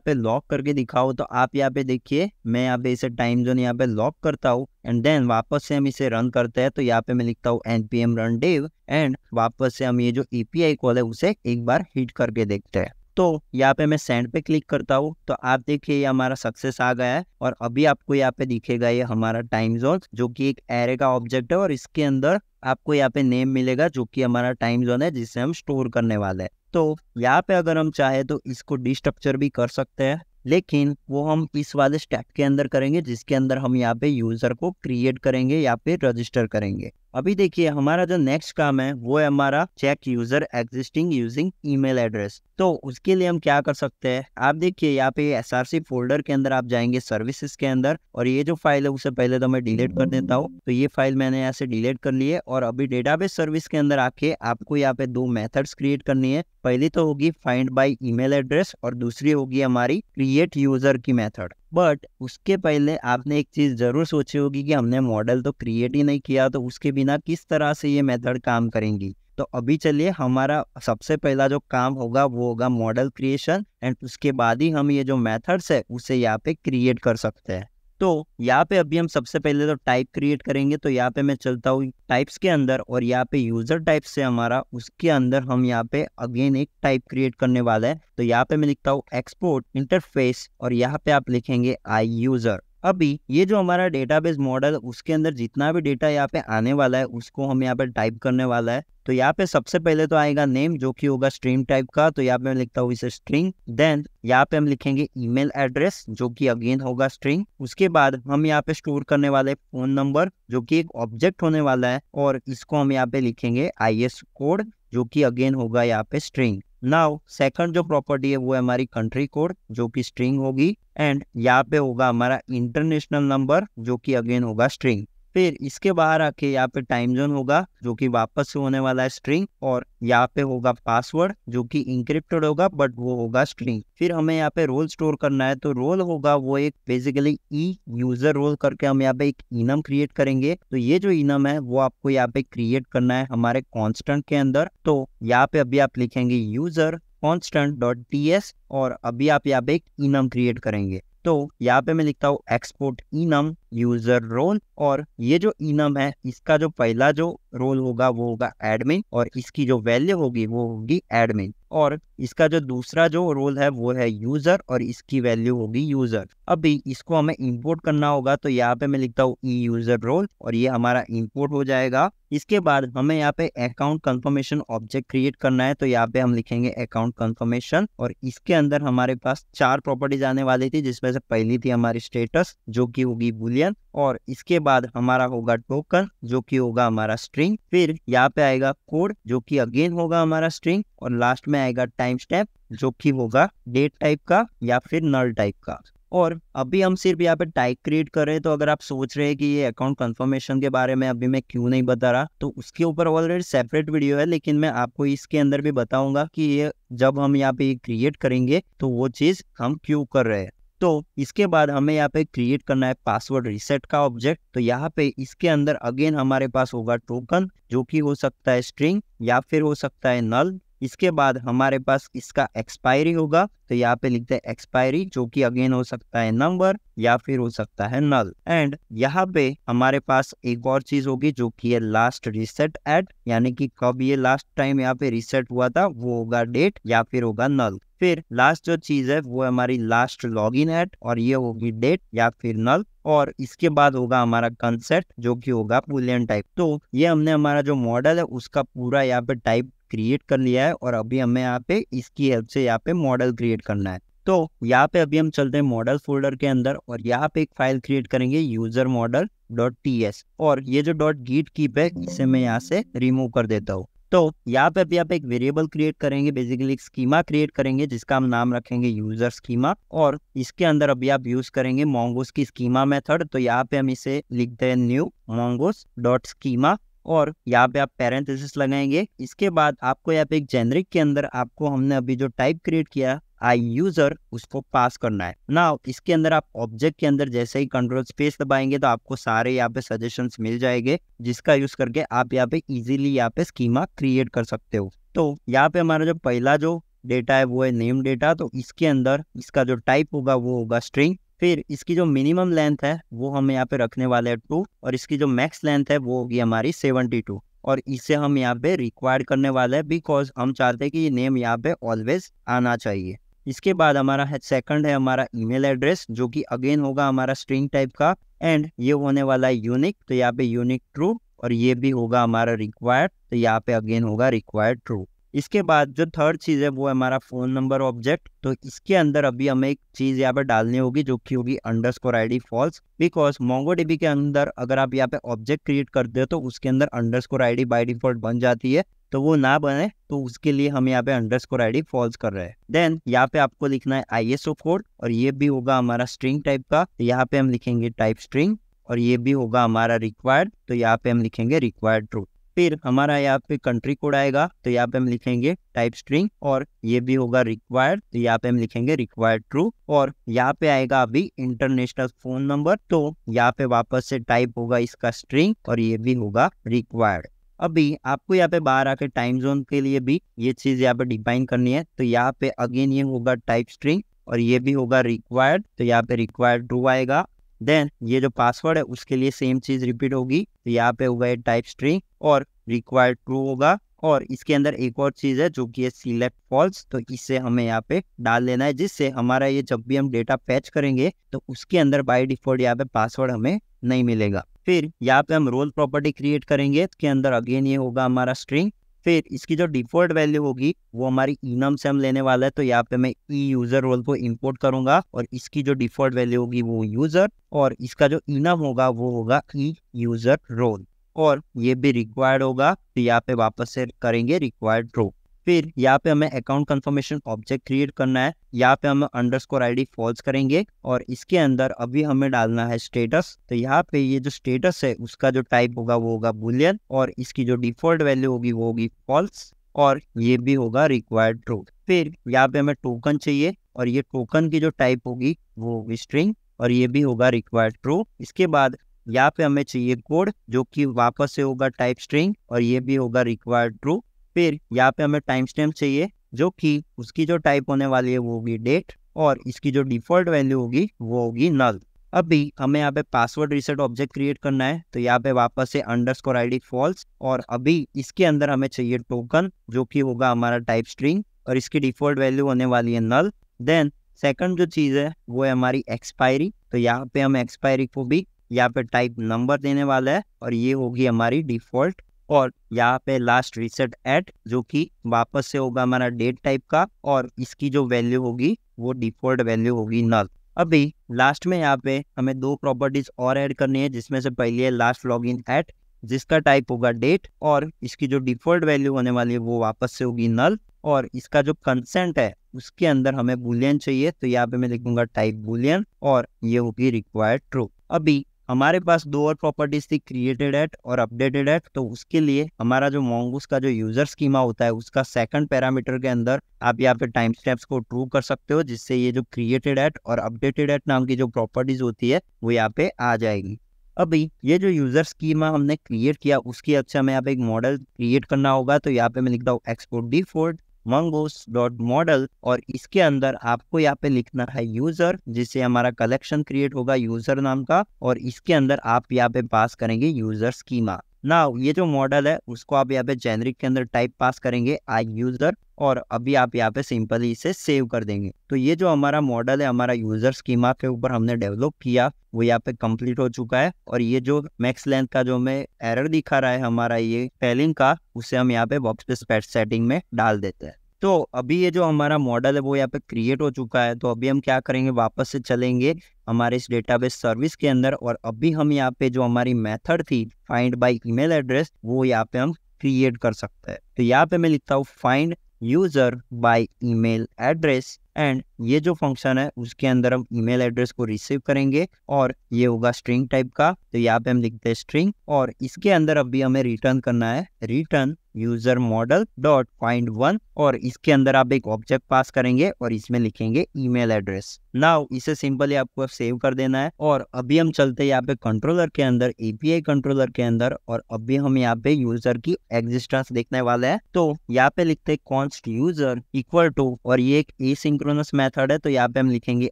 पे लॉक करके दिखाऊँ तो आप यहाँ पे देखिए मैं यहाँ पे इसे टाइम जोन यहाँ पे लॉक करता हूँ एंड देन वापस से हम इसे रन करते हैं तो यहाँ पे मैं लिखता हूँ N P M run dev and वापस से हम ये जो ई पी आई कॉल है उसे एक बार हिट करके देखते हैं तो यहाँ पे मैं सेंड पे क्लिक करता हूँ तो आप देखिए ये हमारा सक्सेस आ गया है और अभी आपको यहाँ पे दिखेगा ये हमारा टाइम जोन जो कि एक एरे का ऑब्जेक्ट है और इसके अंदर आपको यहाँ पे नेम मिलेगा जो कि हमारा टाइम जोन है जिसे हम स्टोर करने वाले हैं तो यहाँ पे अगर हम चाहे तो इसको डिस्ट्रक्चर भी कर सकते हैं लेकिन वो हम इस वाले स्टेप के अंदर करेंगे जिसके अंदर हम यहाँ पे यूजर को क्रिएट करेंगे या फिर रजिस्टर करेंगे अभी देखिए हमारा जो नेक्स्ट काम है वो है हमारा check user existing using email address तो उसके लिए हम क्या कर सकते हैं आप देखिए यहाँ पे एस आर सी फोल्डर के अंदर आप जाएंगे सर्विसेज के अंदर और ये जो फाइल है उसे पहले तो मैं डिलीट कर देता हूँ तो ये फाइल मैंने यहाँ से डिलीट कर ली है और अभी डेटाबेस सर्विस के अंदर आके आपको यहाँ पे दो मेथड्स क्रिएट करनी है पहली तो होगी फाइंड बाई ईमेल एड्रेस और दूसरी होगी हमारी क्रिएट यूजर की मेथड बट उसके पहले आपने एक चीज़ ज़रूर सोची होगी कि हमने मॉडल तो क्रिएट ही नहीं किया तो उसके बिना किस तरह से ये मेथड काम करेंगी तो अभी चलिए हमारा सबसे पहला जो काम होगा वो होगा मॉडल क्रिएशन एंड उसके बाद ही हम ये जो मेथड्स है उसे यहाँ पे क्रिएट कर सकते हैं तो यहाँ पे अभी हम सबसे पहले तो टाइप क्रिएट करेंगे तो यहाँ पे मैं चलता हूँ टाइप्स के अंदर और यहाँ पे यूजर टाइप से हमारा उसके अंदर हम यहाँ पे अगेन एक टाइप क्रिएट करने वाला है तो यहाँ पे मैं लिखता हूँ एक्सपोर्ट इंटरफेस और यहाँ पे आप लिखेंगे आई यूजर अभी ये जो हमारा डेटाबेस मॉडल उसके अंदर जितना भी डेटा यहाँ पे आने वाला है उसको हम यहाँ पे टाइप करने वाला है तो यहाँ पे सबसे पहले तो आएगा नेम जो कि होगा स्ट्रिंग टाइप का तो यहाँ पे मैं लिखता हूँ इसे स्ट्रिंग देन यहाँ पे हम लिखेंगे ईमेल एड्रेस जो कि अगेन होगा स्ट्रिंग उसके बाद हम यहाँ पे स्टोर करने वाले फोन नंबर जो की एक ऑब्जेक्ट होने वाला है और इसको हम यहाँ पे लिखेंगे आई कोड जो की अगेन होगा यहाँ पे स्ट्रिंग नाउ सेकंड जो प्रॉपर्टी है वो है हमारी कंट्री कोड जो कि स्ट्रिंग होगी एंड यहाँ पे होगा हमारा इंटरनेशनल नंबर जो कि अगेन होगा स्ट्रिंग फिर इसके बाहर आके यहाँ पे टाइम जोन होगा जो कि वापस से होने वाला है स्ट्रिंग और यहाँ पे होगा पासवर्ड जो कि इंक्रिप्टेड होगा बट वो होगा स्ट्रिंग फिर हमें यहाँ पे रोल स्टोर करना है तो रोल होगा वो एक बेसिकली ई यूजर रोल करके हम यहाँ पे एक इनम क्रिएट करेंगे तो ये जो इनम है वो आपको यहाँ पे क्रिएट करना है हमारे कॉन्स्टेंट के अंदर तो यहाँ पे अभी आप लिखेंगे user constant dot T S और अभी आप यहाँ पे एक इनम क्रिएट करेंगे तो यहाँ पे मैं लिखता हूँ एक्सपोर्ट इनम यूजर रोल और ये जो इनम है इसका जो पहला जो रोल होगा वो होगा एडमिन और इसकी जो वैल्यू होगी वो होगी एडमिन और इसका जो दूसरा जो रोल है वो है यूजर और इसकी वैल्यू होगी यूजर अभी इसको हमें इंपोर्ट करना होगा तो यहाँ पे मैं लिखता हूँ ई यूजर रोल और ये हमारा इंपोर्ट हो जाएगा इसके बाद हमें यहाँ पे अकाउंट कंफर्मेशन ऑब्जेक्ट क्रिएट करना है तो यहाँ पे हम लिखेंगे अकाउंट कंफर्मेशन और इसके अंदर हमारे पास चार प्रॉपर्टीज आने वाली थी जिसमें से पहली थी हमारी स्टेटस जो की होगी बुलियन बूलियन और इसके बाद हमारा होगा टोकन जो कि होगा हमारा स्ट्रिंग फिर यहाँ पे आएगा कोड जो कि अगेन होगा हमारा स्ट्रिंग और लास्ट में आएगा टाइम स्टैप जो कि होगा डेट टाइप का या फिर नल टाइप का और अभी हम सिर्फ यहाँ पे टाइप क्रिएट कर रहे हैं तो अगर आप सोच रहे हैं कि ये अकाउंट कंफर्मेशन के बारे में अभी मैं क्यों नहीं बता रहा तो उसके ऊपर ऑलरेडी सेपरेट वीडियो है लेकिन मैं आपको इसके अंदर भी बताऊंगा कि ये जब हम यहाँ पे क्रिएट करेंगे तो वो चीज़ हम क्यों कर रहे हैं तो इसके बाद हमें यहाँ पे क्रिएट करना है पासवर्ड रिसेट का ऑब्जेक्ट तो यहाँ पे इसके अंदर अगेन हमारे पास होगा टोकन जो कि हो सकता है स्ट्रिंग या फिर हो सकता है नल इसके बाद हमारे पास इसका एक्सपायरी होगा तो यहाँ पे लिखते हैं एक्सपायरी जो कि अगेन हो सकता है नंबर या फिर हो सकता है नल एंड यहाँ पे हमारे पास एक और चीज होगी जो कि है लास्ट रिसेट एट यानी कि कब ये लास्ट टाइम यहाँ पे रिसेट हुआ था वो होगा डेट या फिर होगा नल फिर लास्ट जो चीज है वो हमारी लास्ट लॉग इन एट और ये होगी डेट या फिर नल और इसके बाद होगा हमारा कंसेप्ट जो कि होगा बुलियन टाइप तो ये हमने हमारा जो मॉडल है उसका पूरा यहाँ पे टाइप क्रिएट कर लिया है और अभी हमें यहाँ पे इसकी हेल्प से यहाँ पे मॉडल क्रिएट करना है तो यहाँ पे अभी हम चलते हैं मॉडल फोल्डर के अंदर और यहाँ पे एक फाइल क्रिएट करेंगे user model dot T S और ये जो डॉट गीट कीप है इसे मैं यहाँ से रिमूव कर देता हूँ तो यहाँ पे अभी आप एक वेरिएबल क्रिएट करेंगे बेसिकली एक स्कीमा क्रिएट करेंगे जिसका हम नाम रखेंगे यूजर स्कीमा और इसके अंदर अभी आप यूज करेंगे मोंगोस की स्कीमा मेथड तो यहाँ पे हम इसे लिखते हैं न्यू मोंगोस डॉट स्कीमा और यहाँ पे आप पेरेंथिस लगाएंगे इसके बाद आपको यहाँ पे एक जेनरिक के अंदर आपको हमने अभी जो टाइप क्रिएट किया आई यूजर उसको पास करना है ना इसके अंदर आप ऑब्जेक्ट के अंदर जैसे ही कंट्रोल स्पेस दबाएंगे तो आपको सारे यहाँ पे सजेशन मिल जाएंगे जिसका यूज करके आप यहाँ पे इजिली यहाँ पे स्कीमा क्रिएट कर सकते हो तो यहाँ पे हमारा जो पहला जो डेटा है वो है नेम डेटा तो इसके अंदर इसका जो टाइप होगा वो होगा स्ट्रिंग फिर इसकी जो मिनिमम लेंथ है वो हम यहाँ पे रखने वाले हैं टू और इसकी जो मैक्स लेंथ है वो होगी हमारी सेवनटी टू और इसे हम यहाँ पे रिक्वायर्ड करने वाले हैं बिकॉज हम चाहते हैं कि ये नेम यहाँ पे ऑलवेज आना चाहिए इसके बाद हमारा है सेकंड है हमारा ईमेल एड्रेस जो कि अगेन होगा हमारा स्ट्रिंग टाइप का एंड ये होने वाला है यूनिक तो यहाँ पे यूनिक ट्रू और ये भी होगा हमारा रिक्वायर्ड तो यहाँ पे अगेन होगा रिक्वायर्ड ट्रू इसके बाद जो थर्ड चीज़ है वो है हमारा फ़ोन नंबर ऑब्जेक्ट तो इसके अंदर अभी हमें एक चीज़ यहाँ पे डालनी होगी जो कि होगी underscore I D false because Mongo DB के अंदर अगर आप यहाँ पे ऑब्जेक्ट क्रिएट करते हो तो उसके अंदर underscore I D by default बन जाती है तो वो ना बने तो उसके लिए हम यहाँ पे underscore I D false कर रहे हैं देन यहाँ पे आपको लिखना है आई एस ओ कोड और ये भी होगा हमारा स्ट्रिंग टाइप का तो यहाँ पे हम लिखेंगे टाइप स्ट्रिंग और ये भी होगा हमारा रिक्वायर्ड तो यहाँ पे हम लिखेंगे रिक्वायर्ड ट्रू फिर हमारा यहाँ पे कंट्री कोड आएगा तो यहाँ पे हम लिखेंगे टाइप स्ट्रिंग और ये भी होगा रिक्वायर्ड तो यहाँ पे हम लिखेंगे रिक्वायर्ड ट्रू और यहाँ पे आएगा अभी इंटरनेशनल फोन नंबर तो यहाँ पे वापस से टाइप होगा इसका स्ट्रिंग और ये भी होगा रिक्वायर्ड अभी आपको यहाँ पे बाहर आके टाइम जोन के लिए भी ये चीज यहाँ पे डिफाइन करनी है तो यहाँ पे अगेन ये होगा टाइप स्ट्रिंग और ये भी होगा रिक्वायर्ड तो यहाँ पे रिक्वायर्ड ट्रू आएगा देन ये जो पासवर्ड है उसके लिए सेम चीज रिपीट होगी तो यहाँ पे होगा टाइप स्ट्रिंग और रिक्वायर्ड ट्रू होगा और इसके अंदर एक और चीज है जो कि है सिलेक्ट फॉल्स तो इसे हमें यहाँ पे डाल देना है जिससे हमारा ये जब भी हम डेटा पैच करेंगे तो उसके अंदर बाय डिफॉल्ट यहाँ पे पासवर्ड हमें नहीं मिलेगा फिर यहाँ पे हम रोल प्रॉपर्टी क्रिएट करेंगे तो के अंदर अगेन ये होगा हमारा स्ट्रिंग फिर इसकी जो डिफॉल्ट वैल्यू होगी वो हमारी इनम से हम लेने वाला है तो यहाँ पे मैं ई यूजर रोल को इंपोर्ट करूंगा और इसकी जो डिफॉल्ट वैल्यू होगी वो यूजर और इसका जो इनम होगा वो होगा ई यूजर रोल और ये भी रिक्वायर्ड होगा तो यहाँ पे वापस से करेंगे रिक्वायर्ड रोल फिर यहाँ पे हमें अकाउंट कंफर्मेशन ऑब्जेक्ट क्रिएट करना है यहाँ पे हम अंडर स्कोर आई फॉल्स करेंगे और इसके अंदर अभी हमें डालना है स्टेटस तो यहाँ पे ये जो स्टेटस है उसका जो टाइप होगा वो होगा बुलियन और इसकी जो डिफॉल्ट वैल्यू होगी वो होगी फॉल्स और ये भी होगा रिक्वायर्ड ट्रू फिर यहाँ पे हमें टोकन चाहिए और ये टोकन की जो टाइप होगी वो होगी स्ट्रिंग और ये भी होगा रिक्वायर्ड ट्रू इसके बाद यहाँ पे हमें चाहिए कोड जो कि वापस से होगा टाइप स्ट्रिंग और ये भी होगा रिक्वायर्ड ट्रू फिर यहाँ पे हमें टाइम स्टैम्प चाहिए जो कि उसकी जो टाइप होने वाली है वो होगी डेट और इसकी जो डिफॉल्ट वैल्यू होगी वो होगी नल अभी हमें यहाँ पे पासवर्ड रिसेट ऑब्जेक्ट क्रिएट करना है तो यहाँ पे वापस से अंडर स्कोर फॉल्स और अभी इसके अंदर हमें चाहिए टोकन जो कि होगा हमारा टाइप स्ट्रिंग और इसकी डिफॉल्ट वैल्यू होने वाली है नल देन सेकंड जो चीज़ है वो है हमारी एक्सपायरी तो यहाँ पे हम एक्सपायरी को भी यहाँ पे टाइप नंबर देने वाला है और ये होगी हमारी डिफॉल्ट और यहाँ पे लास्ट रिसेट एट जो कि वापस से होगा हमारा डेट टाइप का और इसकी जो वैल्यू होगी वो डिफॉल्ट वैल्यू होगी नल अभी लास्ट में यहाँ पे हमें दो प्रॉपर्टीज और ऐड करनी है जिसमें से पहले है लास्ट लॉग इन एट जिसका टाइप होगा डेट और इसकी जो डिफॉल्ट वैल्यू होने वाली है वो वापस से होगी नल और इसका जो कंसेंट है उसके अंदर हमें बुलियन चाहिए तो यहाँ पे मैं लिखूंगा टाइप बुलियन और ये होगी रिक्वायर्ड ट्रू अभी हमारे पास दो और प्रॉपर्टीज थी क्रिएटेड एट और अपडेटेड एट तो उसके लिए हमारा जो मोंगूस का जो यूजर स्कीमा होता है उसका सेकंड पैरामीटर के अंदर आप यहाँ पे टाइम स्टेप्स को ट्रू कर सकते हो जिससे ये जो क्रिएटेड एट और अपडेटेड एट नाम की जो प्रॉपर्टीज होती है वो यहाँ पे आ जाएगी अभी ये जो यूजर स्कीमा हमने क्रिएट किया उसकी अच्छा हमें यहाँ पे एक मॉडल क्रिएट करना होगा तो यहाँ पे मैं लिखता हूँ export default mongoose dot model और इसके अंदर आपको यहाँ पे लिखना है यूजर जिससे हमारा कलेक्शन क्रिएट होगा यूजर नाम का और इसके अंदर आप यहाँ पे पास करेंगे यूजर स्कीमा ना ये जो मॉडल है उसको आप यहाँ पे जेनरिक के अंदर टाइप पास करेंगे आई यूजर और अभी आप यहाँ पे सिंपली इसे सेव कर देंगे तो ये जो हमारा मॉडल है हमारा यूजर स्कीमा के ऊपर हमने डेवलप किया वो यहाँ पे कंप्लीट हो चुका है और ये जो मैक्स लेंथ का जो हमें एरर दिखा रहा है हमारा ये स्पेलिंग का उसे हम यहाँ पे बॉक्स पे सेटिंग में डाल देते हैं तो अभी ये जो हमारा मॉडल है वो यहाँ पे क्रिएट हो चुका है तो अभी हम क्या करेंगे वापस से चलेंगे हमारे इस डेटाबेस सर्विस के अंदर और अभी हम यहाँ पे जो हमारी मेथड थी फाइंड बाय ईमेल एड्रेस वो यहाँ पे हम क्रिएट कर सकते हैं तो यहाँ पे मैं लिखता हूँ find user by email address and ये जो फंक्शन है उसके अंदर हम ईमेल एड्रेस को रिसीव करेंगे और ये होगा स्ट्रिंग टाइप का तो यहाँ पे हम लिखते हैं स्ट्रिंग और इसके अंदर अभी हमें रिटर्न करना है return user model dot find one और इसके अंदर आप एक ऑब्जेक्ट पास करेंगे और इसमें लिखेंगे ईमेल एड्रेस नाउ इसे सिंपली आपको सेव कर देना है और अभी हम चलते हैं यहाँ पे कंट्रोलर के अंदर एपीआई कंट्रोलर के अंदर और अभी हम यहाँ पे यूजर की एग्जिस्टेंस देखने वाले हैं तो यहाँ पे लिखते हैं कॉन्स्ट यूजर इक्वल टू और ये एक सिंक्रोनस मेथड है तो यहाँ पे हम लिखेंगे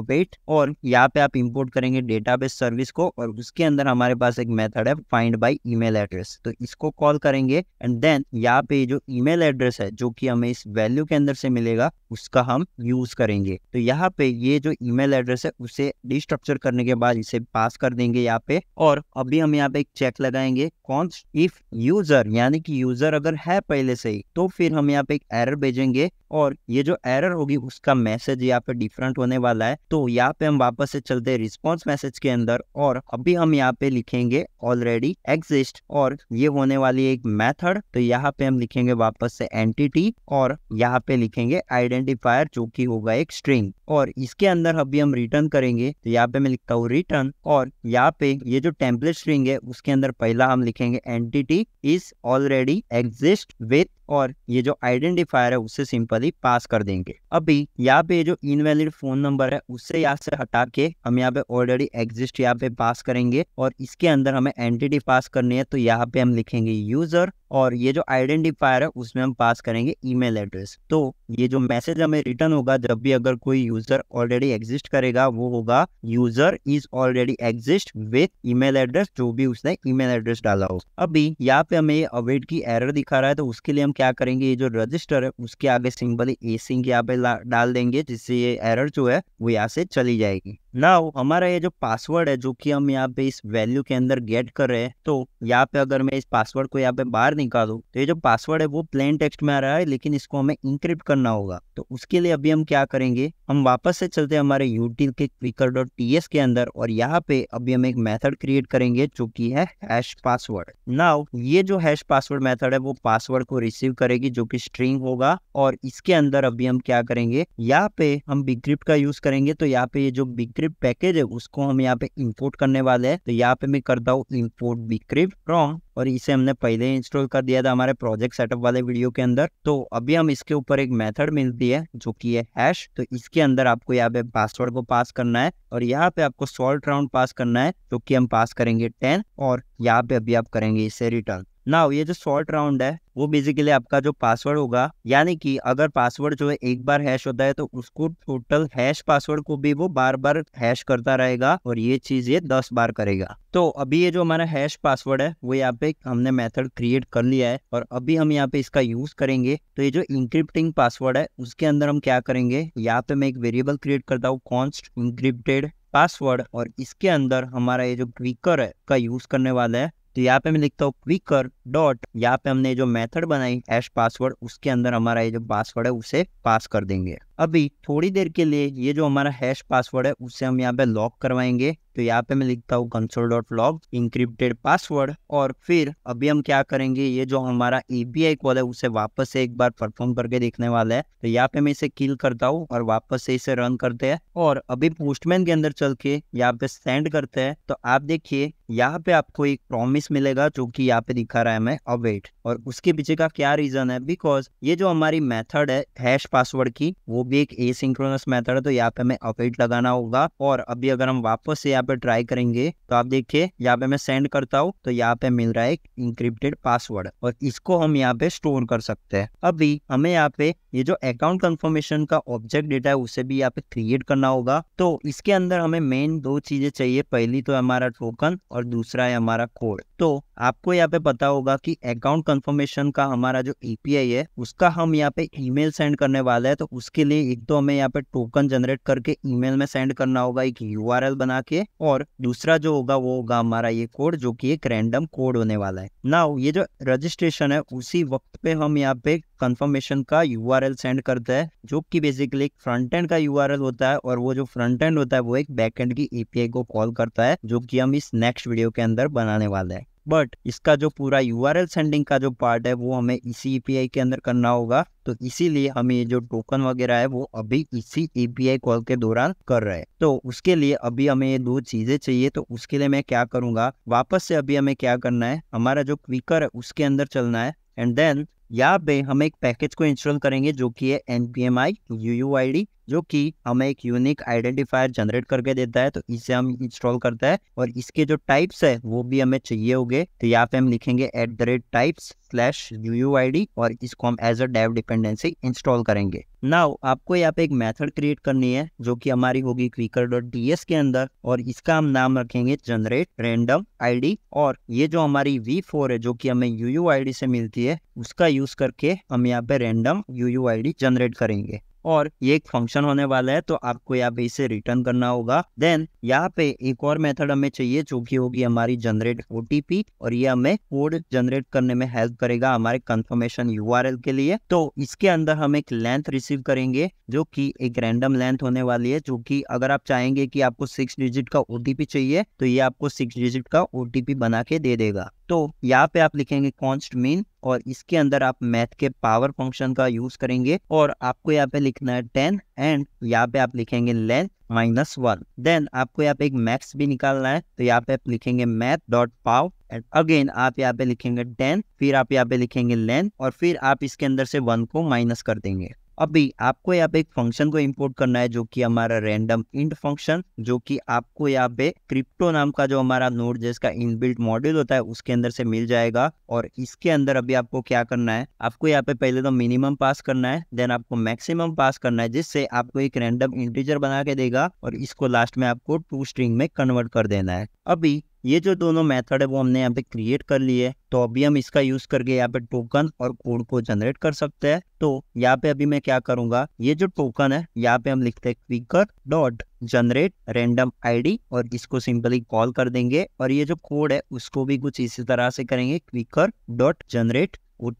अबेट और यहाँ पे आप इंपोर्ट करेंगे डेटाबेस सर्विस को और उसके अंदर हमारे पास एक मेथड है फाइंड बाई ईमेल एड्रेस तो इसको कॉल करेंगे एंड देन यहाँ पे जो ईमेल एड्रेस है जो कि हमें इस वैल्यू के अंदर से मिलेगा उसका हम यूज करेंगे तो यहाँ पे ये जो ईमेल एड्रेस है उसे डिस्ट्रक्चर करने के बाद इसे पास कर देंगे यहाँ पे और अभी हम यहाँ पे एक चेक लगाएंगे कौन इफ यूजर यानी कि यूजर अगर है पहले से ही तो फिर हम यहाँ पे एक एरर भेजेंगे और ये जो एरर होगी उसका मैसेज यहाँ पे डिफरेंट होने वाला है तो यहाँ पे हम वापस से चलते रिस्पॉन्स मैसेज के अंदर और अभी हम यहाँ पे लिखेंगे ऑलरेडी एग्जिस्ट और ये होने वाली एक मैथड तो यहाँ यहाँ पे हम लिखेंगे वापस से एंटिटी और यहाँ पे लिखेंगे आइडेंटिफायर जो कि होगा एक स्ट्रिंग और इसके अंदर अभी हम रिटर्न करेंगे तो यहाँ पे मैं लिखता हूँ रिटर्न और यहाँ पे ये जो टेम्पलेट स्ट्रिंग है उसके अंदर पहला हम लिखेंगे entity is already exist with और ये जो आइडेंटिफायर है उसे सिंपली पास कर देंगे अभी यहाँ पे जो इनवैलिड फोन नंबर है उसे यहाँ से हटा के हम यहाँ पे ऑलरेडी एग्जिस्ट यहाँ पे पास करेंगे और इसके अंदर हमें एंटिटी पास करनी है तो यहाँ पे हम लिखेंगे यूजर और ये जो आइडेंटिफायर है उसमें हम पास करेंगे ईमेल एड्रेस तो ये जो मैसेज हमें रिटर्न होगा जब भी अगर कोई यूजर ऑलरेडी एग्जिस्ट करेगा वो होगा user is already exist with email address जो भी उसने ईमेल एड्रेस डाला हो अभी यहाँ पे हमें अवेट की एरर दिखा रहा है तो उसके लिए हम क्या करेंगे ये जो रजिस्टर है उसके आगे सिंबल ए सिंह यहाँ पे डाल देंगे जिससे ये एरर जो है वो यहाँ से चली जाएगी नाउ हमारा ये जो पासवर्ड है जो कि हम यहाँ पे इस वैल्यू के अंदर गेट कर रहे हैं तो यहाँ पे अगर मैं इस पासवर्ड को यहाँ पे बाहर निकालू तो ये जो पासवर्ड है वो प्लेन टेक्स्ट में आ रहा है लेकिन इसको हमें इंक्रिप्ट करना होगा तो उसके लिए अभी हम क्या करेंगे हम वापस से चलते हैं हमारे यूटिल के क्विकर डॉट टी एस के अंदर और यहाँ पे अभी हम एक मेथड क्रिएट करेंगे जो की है हैश पासवर्ड नाउ ये जो हैश पासवर्ड मेथड है वो पासवर्ड को रिसीव करेगी जो की स्ट्रिंग होगा और इसके अंदर अभी हम क्या करेंगे यहाँ पे हम बिक्रिप्ट का यूज करेंगे तो यहाँ पे ये जो बिक्रिप्ट बिक्रिप पैकेज है उसको हम यहाँ पे इंपोर्ट करने वाले हैं तो यहाँ पे मैं करता हूँ इंपोर्ट बिक्रिप फ्रॉम और इसे हमने पहले इंस्टॉल कर दिया था हमारे प्रोजेक्ट सेटअप वाले वीडियो के अंदर तो अभी हम इसके ऊपर एक मेथड मिलती है जो कि है हैश तो इसके अंदर आपको यहाँ पे पासवर्ड को पास करना है और यहाँ पे आपको सॉल्ट राउंड पास करना है जो तो कि हम पास करेंगे टेन और यहाँ पे अभी आप करेंगे इसे रिटर्न ना ये जो शॉर्ट राउंड है वो बेसिकली आपका जो पासवर्ड होगा यानी कि अगर पासवर्ड जो है एक बार हैश होता है तो उसको टोटल हैश पासवर्ड को भी वो बार बार हैश करता रहेगा और ये चीज ये दस बार करेगा तो अभी ये जो हमारा हैश पासवर्ड है वो यहाँ पे हमने मेथड क्रिएट कर लिया है और अभी हम यहाँ पे इसका यूज करेंगे तो ये जो इंक्रिप्टिंग पासवर्ड है उसके अंदर हम क्या करेंगे यहाँ पे मैं एक वेरिएबल क्रिएट करता हूँ कॉन्स्ट इंक्रिप्टेड पासवर्ड और इसके अंदर हमारा ये जो क्विकर है का यूज करने वाला है तो यहाँ पे मैं लिखता हूँ क्विकर डॉट यहाँ पे हमने जो मेथड बनाई एश पासवर्ड उसके अंदर हमारा ये जो पासवर्ड है उसे पास कर देंगे अभी थोड़ी देर के लिए ये जो हमारा हैश पासवर्ड है उसे हम यहाँ पे लॉक करवाएंगे तो यहाँ पे मैं लिखता हूँ console dot log encrypted password और फिर अभी हम क्या करेंगे ये जो हमारा एपीआई कॉल है उसे वापस से एक बार परफॉर्म करके देखने वाला है तो यहाँ पे मैं इसे किल करता हूँ और वापस से इसे रन करते हैं और अभी पोस्टमैन के अंदर चल के यहाँ पे सेंड करते हैं तो आप देखिए यहाँ पे आपको एक प्रॉमिस मिलेगा जो की यहाँ पे दिखा रहा है मैं अवेट और उसके पीछे का क्या रीज़न है बिकॉज ये जो हमारी मेथड है हैश पासवर्ड की वो भी एक एसिंक्रोनस मेथड है तो यहाँ पे हमें अपडेट लगाना होगा और अभी अगर हम वापस से यहाँ पे ट्राई करेंगे तो आप देखिए यहाँ पे मैं सेंड करता हूँ तो यहाँ पे मिल रहा है एक इंक्रिप्टेड पासवर्ड और इसको हम यहाँ पे स्टोर कर सकते हैं अभी हमें यहाँ पे ये जो अकाउंट कंफर्मेशन का ऑब्जेक्ट डेटा है उसे भी यहाँ पे क्रिएट करना होगा तो इसके अंदर हमें मेन दो चीजें चाहिए पहली तो हमारा टोकन और दूसरा है हमारा कोड तो आपको यहाँ पे पता होगा कि अकाउंट कंफर्मेशन का हमारा जो एपीआई है उसका हम यहाँ पे ईमेल सेंड करने वाला है तो उसके लिए एक तो हमें यहाँ पे टोकन जनरेट करके ईमेल में सेंड करना होगा एक यूआरएल बना के और दूसरा जो होगा वो होगा हमारा ये कोड जो कि एक रैंडम कोड होने वाला है ना ये जो रजिस्ट्रेशन है उसी वक्त पे हम यहाँ पे कंफर्मेशन का यू सेंड करता है जो कि बेसिकली एक फ्रंट एंड का यू होता है और वो जो फ्रंट एंड होता है वो एक बैक एंड की एपीआई को कॉल करता है जो कि हम इस नेक्स्ट वीडियो के अंदर बनाने वाले हैं बट इसका जो पूरा यू आर सेंडिंग का जो पार्ट है वो हमें इसी ए के अंदर करना होगा तो इसीलिए हम ये जो टोकन वगैरह है वो अभी इसी एपीआई कॉल के दौरान कर रहे हैं तो उसके लिए अभी हमें ये दो चीजें चाहिए तो उसके लिए मैं क्या करूंगा वापस से अभी हमें क्या करना है हमारा जो क्विकर है उसके अंदर चलना है एंड देन यहाँ पे हम एक पैकेज को इंस्टॉल करेंगे जो कि है N P M I U U I D जो कि हमें एक यूनिक आइडेंटिफायर जनरेट करके देता है तो इसे हम इंस्टॉल करता है और इसके जो टाइप्स है वो भी हमें चाहिए होंगे तो यहाँ पे हम लिखेंगे at the rate type slash U और इसको हम as a dev dependency install करेंगे नाउ आपको यहाँ पे एक मेथड क्रिएट करनी है जो कि हमारी होगी क्विकर डॉट डी एस के अंदर और इसका हम नाम रखेंगे जनरेट रेंडम आई डी और ये जो हमारी वी फोर है जो कि हमें यू यू आई डी से मिलती है उसका यूज करके हम यहाँ पे random U U I D generate करेंगे और ये एक फंक्शन होने वाला है तो आपको यहाँ पे इसे रिटर्न करना होगा देन यहाँ पे एक और मेथड हमें चाहिए जो की होगी हमारी जनरेट ओटीपी और ये हमें कोड जनरेट करने में हेल्प करेगा हमारे कंफर्मेशन यूआरएल के लिए तो इसके अंदर हम एक लेंथ रिसीव करेंगे जो कि एक रैंडम लेंथ होने वाली है जो की अगर आप चाहेंगे की आपको सिक्स डिजिट का ओटीपी चाहिए तो ये आपको सिक्स डिजिट का ओटीपी बना के दे देगा तो यहाँ पे आप लिखेंगे कॉन्स्ट मीन और इसके अंदर आप मैथ के पावर फंक्शन का यूज करेंगे और आपको यहाँ पे लिखना है टेन एंड यहाँ पे आप लिखेंगे लेंथ माइनस वन देन आपको यहाँ पे एक मैक्स भी निकालना है तो यहाँ पे आप लिखेंगे math dot pow and again आप यहाँ पे लिखेंगे टेन फिर आप यहाँ पे लिखेंगे लेंथ और फिर आप इसके अंदर से वन को माइनस कर देंगे अभी आपको यहाँ पे एक फंक्शन को इंपोर्ट करना है जो कि हमारा रैंडम इंट फंक्शन जो कि आपको यहाँ पे क्रिप्टो नाम का जो हमारा नोड जिसका इनबिल्ट मॉड्यूल होता है उसके अंदर से मिल जाएगा और इसके अंदर अभी आपको क्या करना है आपको यहाँ पे पहले तो मिनिमम पास करना है देन आपको मैक्सिमम पास करना है जिससे आपको एक रैंडम इंटीजर बना के देगा और इसको लास्ट में आपको टू स्ट्रिंग में कन्वर्ट कर देना है अभी ये जो दोनों मेथड है वो हमने यहाँ पे क्रिएट कर लिए तो अभी हम इसका यूज करके यहाँ पे टोकन और कोड को जनरेट कर सकते हैं तो यहाँ पे अभी मैं क्या करूंगा ये जो टोकन है यहाँ पे हम लिखते हैं quicker dot generate random ID और इसको सिंपली कॉल कर देंगे और ये जो कोड है उसको भी कुछ इसी तरह से करेंगे क्विकर डॉट जनरेट ओ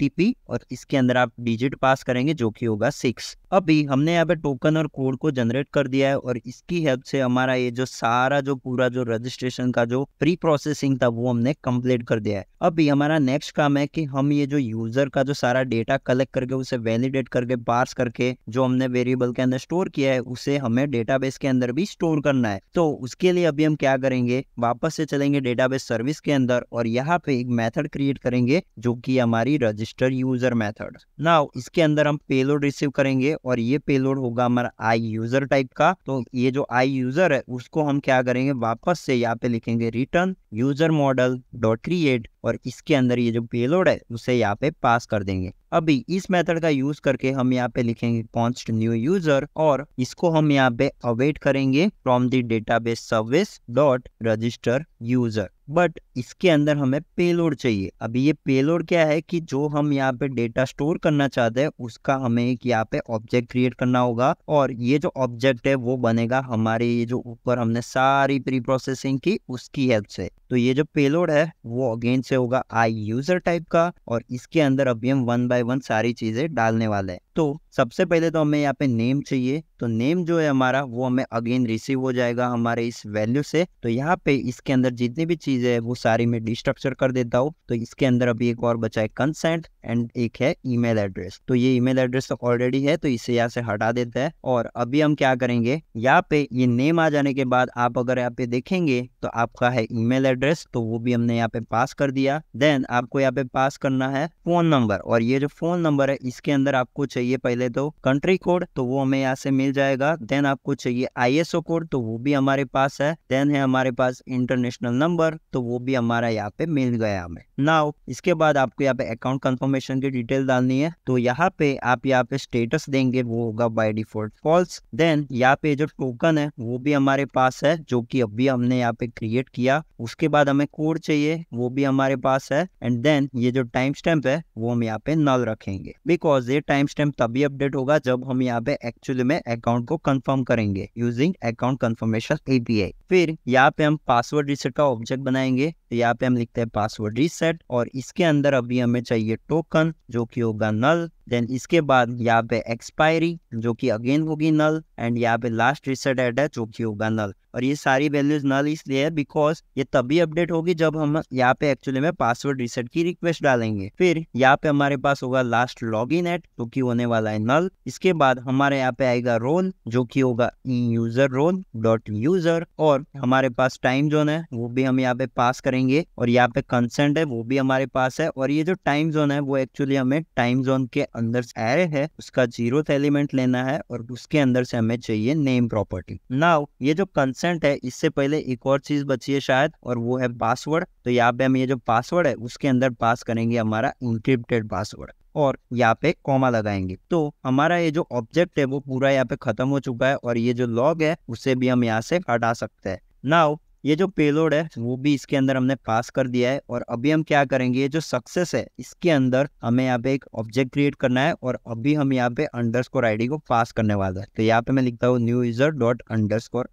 और इसके अंदर आप डिजिट पास करेंगे जो कि होगा सिक्स अभी हमने यहाँ पे टोकन और कोड को जनरेट कर दिया है और इसकी हेल्प से हमारा ये जो सारा जो पूरा जो रजिस्ट्रेशन का जो प्री प्रोसेसिंग था वो हमने कंप्लीट कर दिया है अभी हमारा नेक्स्ट काम है कि हम ये जो यूजर का जो सारा डेटा कलेक्ट करके उसे वैलिडेट करके पार्स करके जो हमने वेरिएबल के अंदर स्टोर किया है उसे हमें डेटाबेस के अंदर भी स्टोर करना है तो उसके लिए अभी हम क्या करेंगे वापस से चलेंगे डेटाबेस सर्विस के अंदर और यहाँ पे एक मेथड क्रिएट करेंगे जो की हमारी रजिस्टर यूजर मेथड ना इसके अंदर हम पेलोड रिसीव करेंगे और ये पेलोड होगा हमारा आई यूजर टाइप का तो ये जो आई यूजर है उसको हम क्या करेंगे वापस से यहाँ पे लिखेंगे return user model dot create और इसके अंदर ये जो पेलोड है उसे यहाँ पे पास कर देंगे अभी इस मेथड का यूज करके हम यहाँ पे लिखेंगे कॉन्स्ट न्यू यूजर और इसको हम यहाँ पे अवेट करेंगे from the database service dot register user but इसके अंदर हमें पेलोड चाहिए अभी ये पेलोड क्या है कि जो हम यहाँ पे डेटा स्टोर करना चाहते हैं उसका हमें एक यहाँ पे ऑब्जेक्ट क्रिएट करना होगा और ये जो ऑब्जेक्ट है वो बनेगा हमारे ये जो ऊपर हमने सारी प्री प्रोसेसिंग की उसकी हेल्प से तो ये जो पेलोड है वो अगेन से होगा आई यूजर टाइप का और इसके अंदर अभी हम वन बाय बाय वन सारी चीज़ें डालने वाले हैं तो सबसे पहले तो हमें यहाँ पे नेम चाहिए तो नेम जो है हमारा वो हमें अगेन रिसीव हो जाएगा हमारे इस वैल्यू से तो यहाँ पे इसके अंदर जितनी भी चीजें है वो सारी मैं डिस्ट्रक्चर कर देता हूँ तो इसके अंदर अभी एक और बचा है कंसेंट एंड एक है ईमेल एड्रेस तो ये ईमेल एड्रेस तो ऑलरेडी है तो इसे यहाँ से हटा देता है और अभी हम क्या करेंगे यहाँ पे ये नेम आ जाने के बाद आप अगर यहाँ पे देखेंगे तो आपका है ईमेल एड्रेस तो वो भी हमने यहाँ पे पास कर दिया देन आपको यहाँ पे पास करना है फोन नंबर और ये जो फोन नंबर है इसके अंदर आपको चाहिए चाहिए पहले तो कंट्री कोड तो वो हमें यहाँ से मिल जाएगा देन आपको चाहिए आईएसओ कोड तो वो भी हमारे पास है देन है हमारे पास इंटरनेशनल नंबर तो वो भी हमारा यहाँ पे मिल गया हमें नाउ इसके बाद आपको यहाँ पे अकाउंट कंफर्मेशन की डिटेल डालनी है तो यहाँ पे आप यहाँ पे स्टेटस देंगे वो होगा बाय डिफॉल्ट फॉल्स देन यहाँ पे जो टोकन है वो भी हमारे पास है जो कि अभी हमने यहाँ पे क्रिएट किया उसके बाद हमें कोड चाहिए वो भी हमारे पास है एंड देन ये जो टाइम स्टैम्प है वो हम यहाँ पे नल रखेंगे बिकॉज ये टाइम स्टैम्प तभी अपडेट होगा जब हम यहाँ पे एक्चुअली में अकाउंट को कंफर्म करेंगे यूजिंग अकाउंट कंफर्मेशन एपीआई फिर यहाँ पे हम पासवर्ड रिसेट का ऑब्जेक्ट बनाएंगे तो यहाँ पे हम लिखते हैं पासवर्ड रिसेट और इसके अंदर अभी हमें चाहिए टोकन जो कि होगा नल देन इसके बाद यहाँ पे एक्सपायरी जो कि अगेन होगी नल एंड यहाँ पे लास्ट रिसेट एड है जो कि होगा नल और ये सारी वैल्यूज नल इसलिए है बिकॉज ये तभी अपडेट होगी जब हम यहाँ पे एक्चुअली में पासवर्ड रिसेट की रिक्वेस्ट डालेंगे फिर यहाँ पे हमारे पास होगा लास्ट लॉग इन एट जो की होने वाला है नल इसके बाद हमारे यहाँ पे आएगा रोल जो की होगा यूजर रोल डॉट यूजर और हमारे पास टाइम जोन है वो भी हम यहाँ पे पास करेंगे और यहाँ पे कंसेंट है वो भी हमारे पास है और ये जो टाइम जोन है वो एक्चुअली हमें टाइम जोन के अंदर से एरे है उसका जीरो एलिमेंट लेना है और उसके अंदर से हमें चाहिए नेम प्रॉपर्टी नाउ ये जो कंसेंट है इससे पहले एक और चीज बची है शायद और वो है पासवर्ड तो यहाँ पे हम ये जो पासवर्ड है उसके अंदर पास करेंगे हमारा इंक्रिप्टेड पासवर्ड और यहाँ पे कॉमा लगाएंगे तो हमारा ये जो ऑब्जेक्ट है वो पूरा यहाँ पे खत्म हो चुका है और ये जो लॉग है उसे भी हम यहाँ से हटा सकते हैं नाउ ये जो पेलोड है वो भी इसके अंदर हमने पास कर दिया है और अभी हम क्या करेंगे ये जो सक्सेस है इसके अंदर हमें यहाँ पे एक ऑब्जेक्ट क्रिएट करना है और अभी हम यहाँ पे अंडर स्कोर आई को पास करने वाला है तो यहाँ पे मैं लिखता हूँ new user dot underscore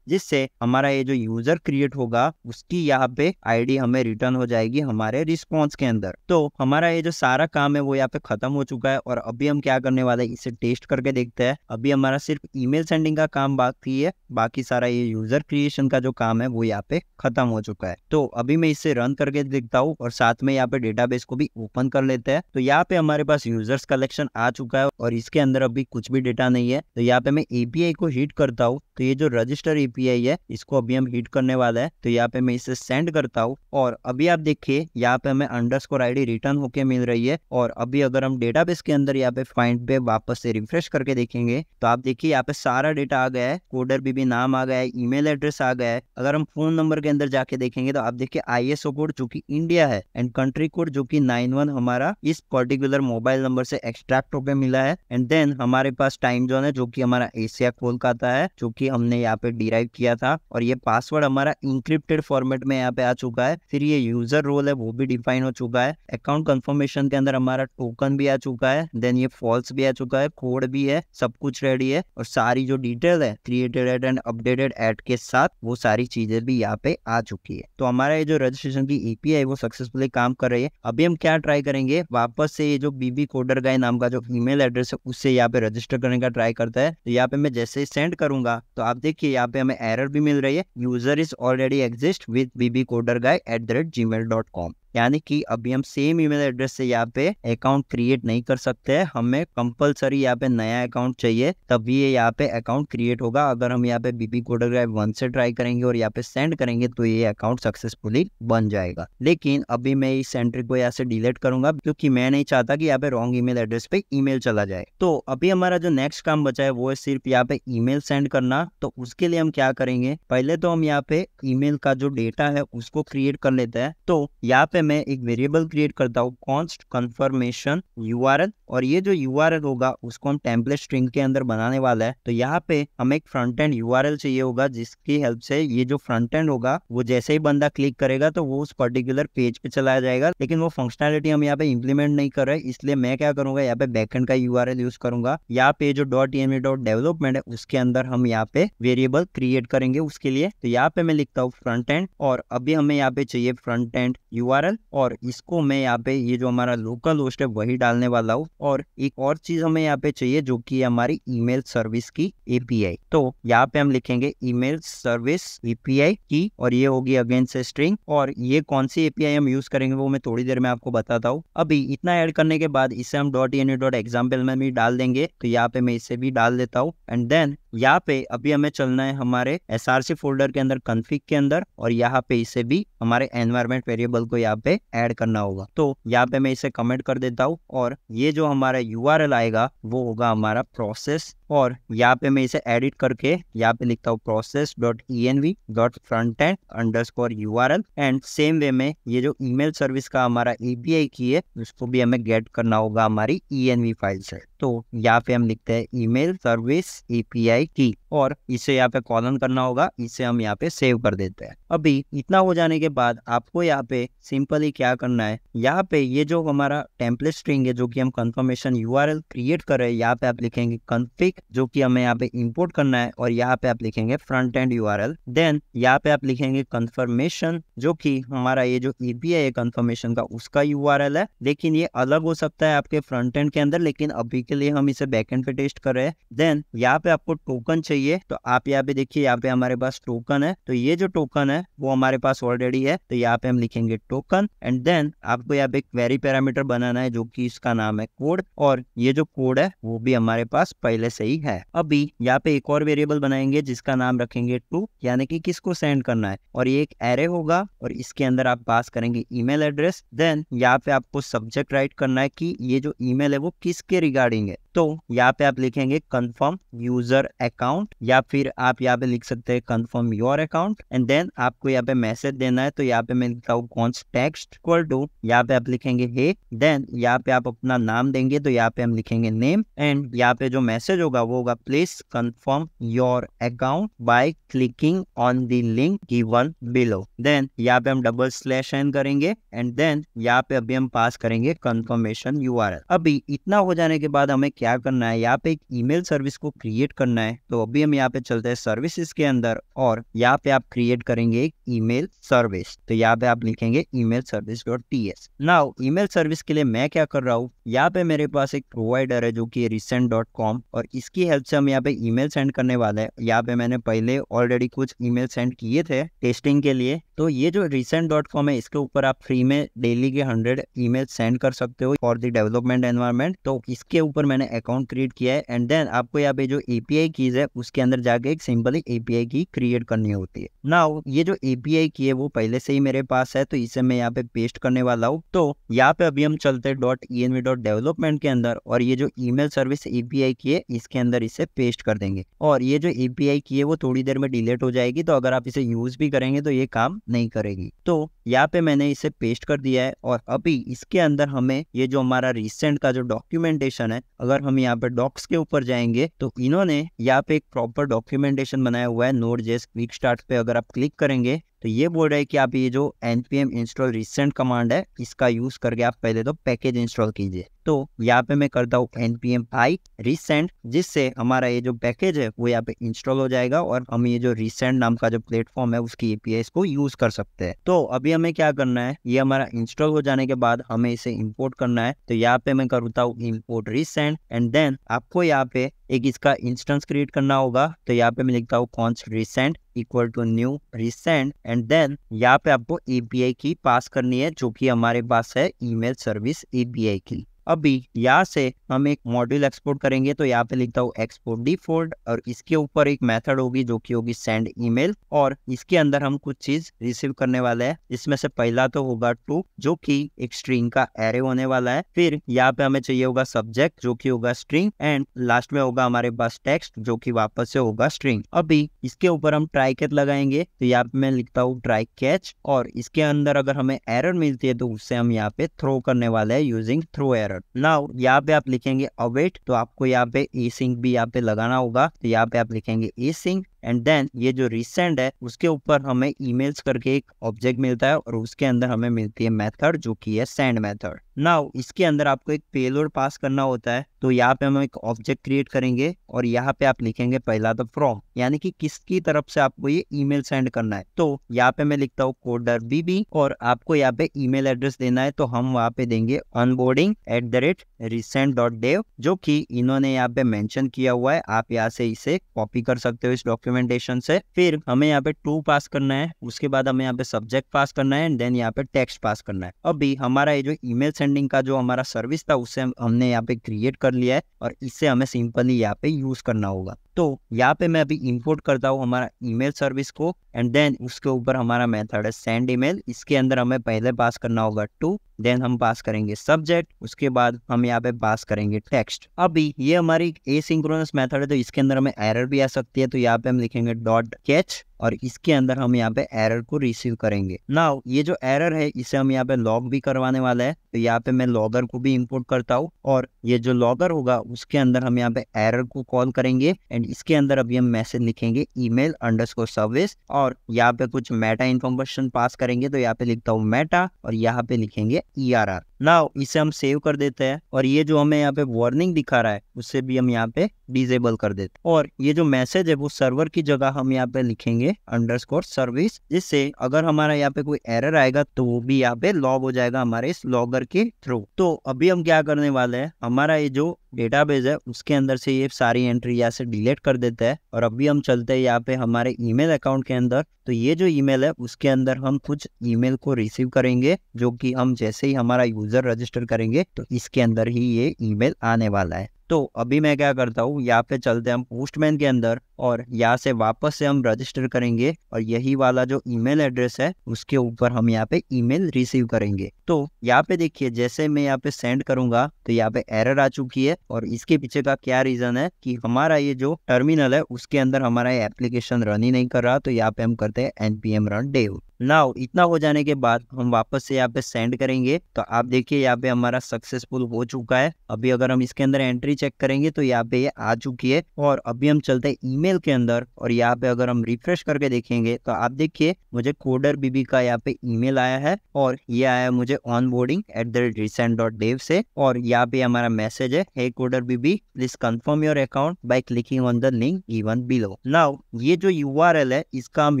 जिससे हमारा ये जो यूजर क्रिएट होगा उसकी यहाँ पे आई हमें रिटर्न हो जाएगी हमारे रिस्पॉन्स के अंदर तो हमारा ये जो सारा काम है वो यहाँ पे खत्म हो चुका है और अभी हम क्या करने वाले इसे टेस्ट करके देखते हैं अभी हमारा सिर्फ ईमेल सेंडिंग का काम बाकी है बाकी सारा ये यूजर क्रिएशन का जो काम है वो यहाँ पे खत्म हो चुका है तो अभी मैं इसे रन करके देखता हूँ और साथ में यहाँ पे डेटाबेस को भी ओपन कर लेते हैं तो यहाँ पे हमारे पास यूजर्स कलेक्शन आ चुका है और इसके अंदर अभी कुछ भी डेटा नहीं है तो यहाँ पे मैं एपीआई को हिट करता हूँ तो ये जो रजिस्टर एपीआई है इसको अभी हम हिट करने वाला है तो यहाँ पे मैं इसे सेंड करता हूँ और अभी आप देखिए यहाँ पे हमें अंडर स्कोर आई रिटर्न होके मिल रही है और अभी अगर हम डेटाबेस के अंदर यहाँ पे फाइंड पे वापस से रिफ्रेश करके देखेंगे तो आप देखिए यहाँ पे सारा डेटा आ गया है कोडर बीबी नाम आ गया है ईमेल एड्रेस आ गया है अगर हम फोन नंबर के अंदर जाके देखेंगे तो आप देखिए आईएसओ कोड जो की इंडिया है एंड कंट्री कोड जो की नाइन वन हमारा इस पर्टिकुलर मोबाइल नंबर से एक्सट्रैक्ट होकर मिला है एंड देन हमारे पास टाइम जोन है जो की हमारा एशिया कोलकाता है जो की हमने यहाँ पे डिराइव किया था और ये पासवर्ड हमारा इंक्रिप्टेड फॉर्मेट में यहाँ पे आ चुका है फिर ये यूजर रोल है वो भी डिफाइन हो चुका है अकाउंट कंफर्मेशन के अंदर हमारा टोकन भी आ चुका है देन ये फॉल्स भी आ चुका है कोड भी है सब कुछ रेडी है और सारी जो डिटेल है created at and updated at के साथ वो सारी चीजें भी यहाँ पे आ चुकी है तो हमारा ये जो रजिस्ट्रेशन की एपीआई वो सक्सेसफुली काम कर रही है अभी हम क्या ट्राई करेंगे वापस से ये जो बीबी कोडर गाय नाम का जो ईमेल एड्रेस है उससे यहाँ पे रजिस्टर करने का ट्राई करता है तो यहाँ पे मैं जैसे सेंड करूंगा तो तो आप देखिए यहाँ पे हमें एरर भी मिल रही है user is already exist with BB coder guy at the rate Gmail dot com यानी कि अभी हम सेम ईमेल एड्रेस से यहाँ पे अकाउंट क्रिएट नहीं कर सकते हैं हमें कंपलसरी यहाँ पे नया अकाउंट चाहिए तभी ये यहाँ पे अकाउंट क्रिएट होगा अगर हम यहाँ पे बीबी कोडोग्राफ वन से ट्राई करेंगे और यहाँ पे सेंड करेंगे तो ये अकाउंट सक्सेसफुली बन जाएगा लेकिन अभी मैं इस एंट्री को यहाँ से डिलीट करूंगा क्योंकि मैं नहीं चाहता कि यहाँ पे रॉन्ग ईमेल एड्रेस पे ईमेल चला जाए तो अभी हमारा जो नेक्स्ट काम बचा है वो है सिर्फ यहाँ पे ईमेल सेंड करना तो उसके लिए हम क्या करेंगे पहले तो हम यहाँ पे ईमेल का जो डेटा है उसको क्रिएट कर लेते हैं तो यहाँ पे पे मैं एक वेरिएबल क्रिएट करता हूँ कॉन्स्ट कन्फर्मेशन यू और ये जो यू होगा उसको हम टेम्पलेट स्ट्रिंग के अंदर बनाने वाला है तो यहाँ पे हमें एक फ्रंट एंड यू चाहिए होगा जिसकी हेल्प से ये जो फ्रंट एंड होगा वो जैसे ही बंदा क्लिक करेगा तो वो उस पर्टिकुलर पेज पे चलाया जाएगा लेकिन वो फंक्शनैलिटी हम यहाँ पे इम्प्लीमेंट नहीं कर रहे इसलिए मैं क्या करूंगा यहाँ पे बैकहेंड का यू यूज करूंगा यहाँ पे जो डॉट ई डॉट डेवलपमेंट है उसके अंदर हम यहाँ पे वेरिएबल क्रिएट करेंगे उसके लिए तो यहाँ पे मैं लिखता हूँ फ्रंट एंड और अभी हमें यहाँ पे चाहिए front end you R URL और इसको मैं यहाँ पे ये जो हमारा लोकल होस्ट है वही डालने वाला हूँ और एक और चीज हमें यहाँ पे चाहिए जो कि हमारी ईमेल सर्विस की एपीआई तो यहाँ पे हम लिखेंगे ईमेल सर्विस एपीआई की और ये होगी अगेन से स्ट्रिंग और ये कौन सी एपीआई हम यूज करेंगे वो मैं थोड़ी देर में आपको बताता हूँ अभी इतना एड करने के बाद इसे हम डॉट एन डॉट एग्जाम्पल में भी डाल देंगे तो यहाँ पे मैं इसे भी डाल देता हूँ एंड देन यहाँ पे अभी हमें चलना है हमारे एस फोल्डर के अंदर कन्फिक के अंदर और यहाँ पे इसे भी हमारे एनवायरमेंट वेरिएबल को यहाँ पे ऐड करना होगा तो यहाँ पे मैं इसे कमेंट कर देता हूँ और ये जो हमारा यू आएगा वो होगा हमारा प्रोसेस और यहाँ पे मैं इसे एडिट करके यहाँ पे लिखता हूँ process dot E N V dot front end underscore U R L and same way में ये जो ईमेल सर्विस का हमारा एपीआई की है उसको भी हमें गेट करना होगा हमारी ई एन वी फाइल से तो यहाँ पे हम लिखते हैं ईमेल सर्विस एपीआई की और इसे यहाँ पे कॉलन करना होगा इसे हम यहाँ पे सेव कर देते हैं अभी इतना हो जाने के बाद आपको यहाँ पे सिंपली क्या करना है यहाँ पे ये जो हमारा टेम्पलेट स्ट्रिंग है जो कि हम कंफर्मेशन यू क्रिएट कर रहे हैं यहाँ पे आप लिखेंगे कन्फिक जो कि हमें यहाँ पे इंपोर्ट करना है और यहाँ पे आप लिखेंगे front end you are then यहाँ पे आप लिखेंगे कंफर्मेशन जो कि हमारा ये जो ईपीआई e है कंफर्मेशन का उसका यू है लेकिन ये अलग हो सकता है आपके फ्रंट एंड के अंदर लेकिन अभी के लिए हम इसे बैक एंड पे टेस्ट कर रहे हैं देन यहाँ पे आपको टोकन चाहिए तो आप यहाँ पे देखिए यहाँ पे हमारे पास टोकन है तो ये जो टोकन है वो हमारे पास ऑलरेडी है तो यहाँ पे हम लिखेंगे टोकन एंड देन आपको यहाँ पे क्वेरी पैरामीटर बनाना है जो की इसका नाम है कोड और ये जो कोड है वो भी हमारे पास पहले से आई है अभी यहाँ पे एक और वेरिएबल बनाएंगे जिसका नाम रखेंगे टू यानी कि किसको सेंड करना है और ये एक एरे होगा और इसके अंदर आप पास करेंगे ईमेल एड्रेस देन यहाँ पे आपको सब्जेक्ट राइट करना है कि ये जो ईमेल है वो किसके रिगार्डिंग है तो यहाँ पे आप लिखेंगे कंफर्म यूजर अकाउंट या फिर आप यहाँ पे लिख सकते हैं confirm your account and then आपको यहाँ पे मैसेज देना है तो यहाँ पे मैं लिखता हूँ कॉन्स टेक्स्ट इक्वल टू यहाँ पे आप लिखेंगे हे देन यहाँ पे आप अपना नाम देंगे तो यहाँ पे हम लिखेंगे नेम एंड यहाँ पे जो मैसेज होगा वो होगा please confirm your account by clicking on the link given below then यहाँ पे हम डबल स्लैश एन करेंगे एंड देन यहाँ पे अभी हम पास करेंगे कंफर्मेशन यू अभी इतना हो जाने के बाद हमें क्या करना है यहाँ पे एक ईमेल सर्विस को क्रिएट करना है तो अभी हम यहाँ पे चलते हैं सर्विसेज के अंदर और यहाँ पे आप क्रिएट करेंगे एक ईमेल सर्विस तो यहाँ पे आप लिखेंगे email service dot T S now email service के लिए मैं क्या कर रहा हूँ यहाँ पे मेरे पास एक प्रोवाइडर है जो की रिसेंट डॉट कॉम और इसकी हेल्प से हम यहाँ पे ईमेल सेंड करने वाले हैं यहाँ पे मैंने पहले ऑलरेडी कुछ ईमेल सेंड किए थे टेस्टिंग के लिए तो ये जो रिसेंट डॉट कॉम है इसके ऊपर आप फ्री में डेली के हंड्रेड ईमेल सेंड कर सकते हो फॉर द डेवलपमेंट एनवायरमेंट तो इसके ऊपर मैंने अकाउंट क्रिएट किया है एंड देन आपको यहाँ पे जो एपीआई कीज है उसके अंदर जाके एक सिंपल एपीआई की क्रिएट करनी होती है ना ये जो एपीआई की है वो पहले से ही मेरे पास है तो इसे मैं यहाँ पे पेस्ट करने वाला हूँ तो यहाँ पे अभी हम चलते हैं डॉट के अंदर और ये जो ईमेल सर्विस एपीआई की है इसके अंदर इसे पेस्ट कर देंगे और ये जो एपीआई की है वो थोड़ी देर में डिलीट हो जाएगी तो अगर आप इसे यूज भी करेंगे तो ये काम नहीं करेगी तो यहाँ पे मैंने इसे पेस्ट कर दिया है और अभी इसके अंदर हमें ये जो हमारा रिसेंट का जो डॉक्यूमेंटेशन है अगर अगर हम यहाँ पे डॉक्स के ऊपर जाएंगे तो इन्होंने यहाँ पे एक प्रॉपर डॉक्यूमेंटेशन बनाया हुआ है नोट जेस क्विक स्टार्ट पे अगर आप क्लिक करेंगे तो ये बोल रहा है कि आप ये जो npm install recent install recent command है इसका यूज करके आप पहले तो पैकेज इंस्टॉल कीजिए तो यहाँ पे मैं करता हूँ npm पी recent रिसेंट जिससे हमारा ये जो पैकेज है वो यहाँ पे इंस्टॉल हो जाएगा और हम ये जो रिसेंट नाम का जो प्लेटफॉर्म है उसकी एपीआई को यूज कर सकते हैं तो अभी हमें क्या करना है ये हमारा इंस्टॉल हो जाने के बाद हमें इसे इम्पोर्ट करना है तो यहाँ पे मैं करता हूँ इम्पोर्ट रिसेंट एंड देन आपको यहाँ पे एक इसका इंस्टेंस क्रिएट करना होगा तो यहाँ पे मैं लिखता हूँ const recent equal to new recent and then यहाँ पे आपको एपीआई की पास करनी है जो कि हमारे पास है ईमेल सर्विस एपीआई की अभी यहाँ से हम एक मॉड्यूल एक्सपोर्ट करेंगे तो यहाँ पे लिखता हूँ एक्सपोर्ट डिफॉल्ट और इसके ऊपर एक मेथड होगी जो कि होगी सेंड ईमेल और इसके अंदर हम कुछ चीज रिसीव करने वाले हैं इसमें से पहला तो होगा टू जो कि एक स्ट्रिंग का एरे होने वाला है फिर यहाँ पे हमें चाहिए होगा सब्जेक्ट जो की होगा स्ट्रिंग एंड लास्ट में होगा हमारे पास टेक्स्ट जो की वापस से होगा स्ट्रिंग अभी इसके ऊपर हम ट्राई कैच लगाएंगे तो यहाँ पे मैं लिखता हूँ ट्राई कैच और इसके अंदर अगर हमें एरर मिलती है तो उससे हम यहाँ पे थ्रो करने वाले है using throw air error now यहाँ पे आप लिखेंगे अवेट तो आपको यहाँ पे ई सिंह भी यहाँ पे लगाना होगा तो यहाँ पे आप लिखेंगे ई सिंह एंड देन ये जो रिसेंट है उसके ऊपर हमें ईमेल्स करके एक ऑब्जेक्ट मिलता है और उसके अंदर हमें मिलती है मेथड जो कि है सेंड मेथड नाउ इसके अंदर आपको एक पेलोड पास करना होता है तो यहाँ पे हम एक ऑब्जेक्ट क्रिएट करेंगे और यहाँ पे आप लिखेंगे पहला तो फ्रॉम यानी कि किसकी तरफ से आपको ये ईमेल सेंड करना है तो यहाँ पे मैं लिखता हूँ कोडर बीबी और आपको यहाँ पे ईमेल एड्रेस देना है तो हम वहाँ पे देंगे onboarding at the rate recent dot dev जो की इन्होंने यहाँ पे मैंशन किया हुआ है आप यहाँ से इसे कॉपी कर सकते हो इस डॉक्यूमेंट डॉक्यूमेंटेशन से फिर हमें यहाँ पे टू पास करना है उसके बाद हमें यहाँ पे सब्जेक्ट पास करना है देन यहाँ पे टेक्स्ट पास करना है अभी हमारा ये जो ईमेल सेंडिंग का जो हमारा सर्विस था उसे हमने यहाँ पे क्रिएट कर लिया है और इससे हमें सिंपली यहाँ पे यूज करना होगा तो यहाँ पे मैं अभी इंपोर्ट करता हूँ हमारा ईमेल सर्विस को एंड देन उसके ऊपर हमारा मेथड है सेंड ईमेल इसके अंदर हमें पहले पास करना होगा टू देन हम पास करेंगे सब्जेक्ट उसके बाद हम यहाँ पे पास करेंगे टेक्स्ट अभी ये हमारी एसिंक्रोनस मेथड है तो इसके अंदर हमें एरर भी आ सकती है तो यहाँ पे हम लिखेंगे डॉट कैच और इसके अंदर हम यहाँ पे एरर को रिसीव करेंगे ना ये जो एरर है इसे हम यहाँ पे लॉग भी करवाने वाला है तो यहाँ पे मैं लॉगर को भी इंपोर्ट करता हूँ और ये जो लॉगर होगा उसके अंदर हम यहाँ पे एरर को कॉल करेंगे एंड इसके अंदर अभी हम मैसेज लिखेंगे ई मेल अंडरस्कोर सर्विस और यहाँ पे कुछ मेटा इन्फॉर्मेशन पास करेंगे तो यहाँ पे लिखता हूँ मेटा और यहाँ पे लिखेंगे ई आर आर ना इसे हम सेव कर देते हैं और ये जो हमें यहाँ पे वार्निंग दिखा रहा है उससे भी हम यहाँ पे डिजेबल कर देते हैं और ये जो मैसेज है वो सर्वर की जगह हम यहाँ पे लिखेंगे ए अंडर स्कोर सर्विस जिससे अगर हमारा यहाँ पे कोई एरर आएगा तो वो भी यहाँ पे लॉग हो जाएगा हमारे इस लॉगर के थ्रू तो अभी हम क्या करने वाले हैं हमारा ये जो डेटाबेस है उसके अंदर से ये सारी एंट्री यहाँ से डिलीट कर देता है और अभी हम चलते हैं यहाँ पे हमारे ईमेल अकाउंट के अंदर तो ये जो ईमेल है उसके अंदर हम कुछ ईमेल को रिसीव करेंगे जो कि हम जैसे ही हमारा यूजर रजिस्टर करेंगे तो इसके अंदर ही ये ईमेल आने वाला है तो अभी मैं क्या करता हूँ यहाँ पे चलते हैं हम पोस्टमैन के अंदर और यहाँ से वापस से हम रजिस्टर करेंगे और यही वाला जो ईमेल एड्रेस है उसके ऊपर हम यहाँ पे ईमेल रिसीव करेंगे तो यहाँ पे देखिए जैसे मैं यहाँ पे सेंड करूंगा तो यहाँ पे एरर आ चुकी है और इसके पीछे का क्या रीजन है कि हमारा ये जो टर्मिनल है उसके अंदर हमारा ये एप्लीकेशन रन ही नहीं कर रहा तो यहाँ पे हम करते हैं एनपीएम रन डेव नाउ इतना हो जाने के बाद हम वापस से यहाँ पे सेंड करेंगे तो आप देखिए यहाँ पे हमारा सक्सेसफुल हो चुका है अभी अगर हम इसके अंदर एंट्री चेक करेंगे तो यहाँ पे ये आ चुकी है और अभी हम चलते हैं ईमेल थंबनेल के अंदर और यहाँ पे अगर हम रिफ्रेश करके देखेंगे तो आप देखिए मुझे कोडर बीबी का यहाँ पे ईमेल आया है और ये आया मुझे onboarding at the rate recent dot dev से और यहाँ पे हमारा मैसेज है hey coder BB please confirm your account by clicking on the link given below now ये जो यू है इसका हम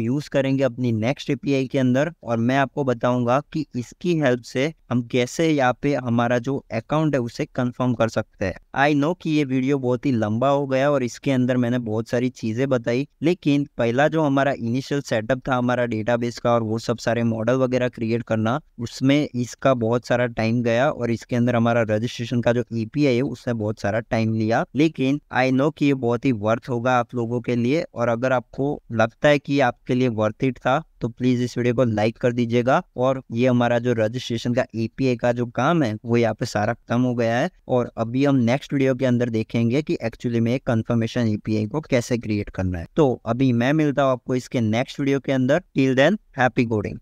यूज करेंगे अपनी नेक्स्ट एपीआई के अंदर और मैं आपको बताऊंगा की इसकी हेल्प से हम कैसे यहाँ पे हमारा जो अकाउंट है उसे कन्फर्म कर सकते हैं आई नो कि ये वीडियो बहुत ही लंबा हो गया और इसके अंदर मैंने बहुत सारी चीज़ें बताई लेकिन पहला जो हमारा इनिशियल सेटअप था हमारा डेटाबेस का और वो सब सारे मॉडल वगैरह क्रिएट करना उसमें इसका बहुत सारा टाइम गया और इसके अंदर हमारा रजिस्ट्रेशन का जो ई e है उसने बहुत सारा टाइम लिया लेकिन आई नो कि ये बहुत ही वर्थ होगा आप लोगों के लिए और अगर आपको लगता है कि आपके लिए वर्थ इट था तो प्लीज इस वीडियो को लाइक कर दीजिएगा और ये हमारा जो रजिस्ट्रेशन का एपीआई का जो काम है वो यहाँ पे सारा खत्म हो गया है और अभी हम नेक्स्ट वीडियो के अंदर देखेंगे कि एक्चुअली में कंफर्मेशन एपीआई को कैसे क्रिएट करना है तो अभी मैं मिलता हूँ आपको इसके नेक्स्ट वीडियो के अंदर टिल देन हैप्पी कोडिंग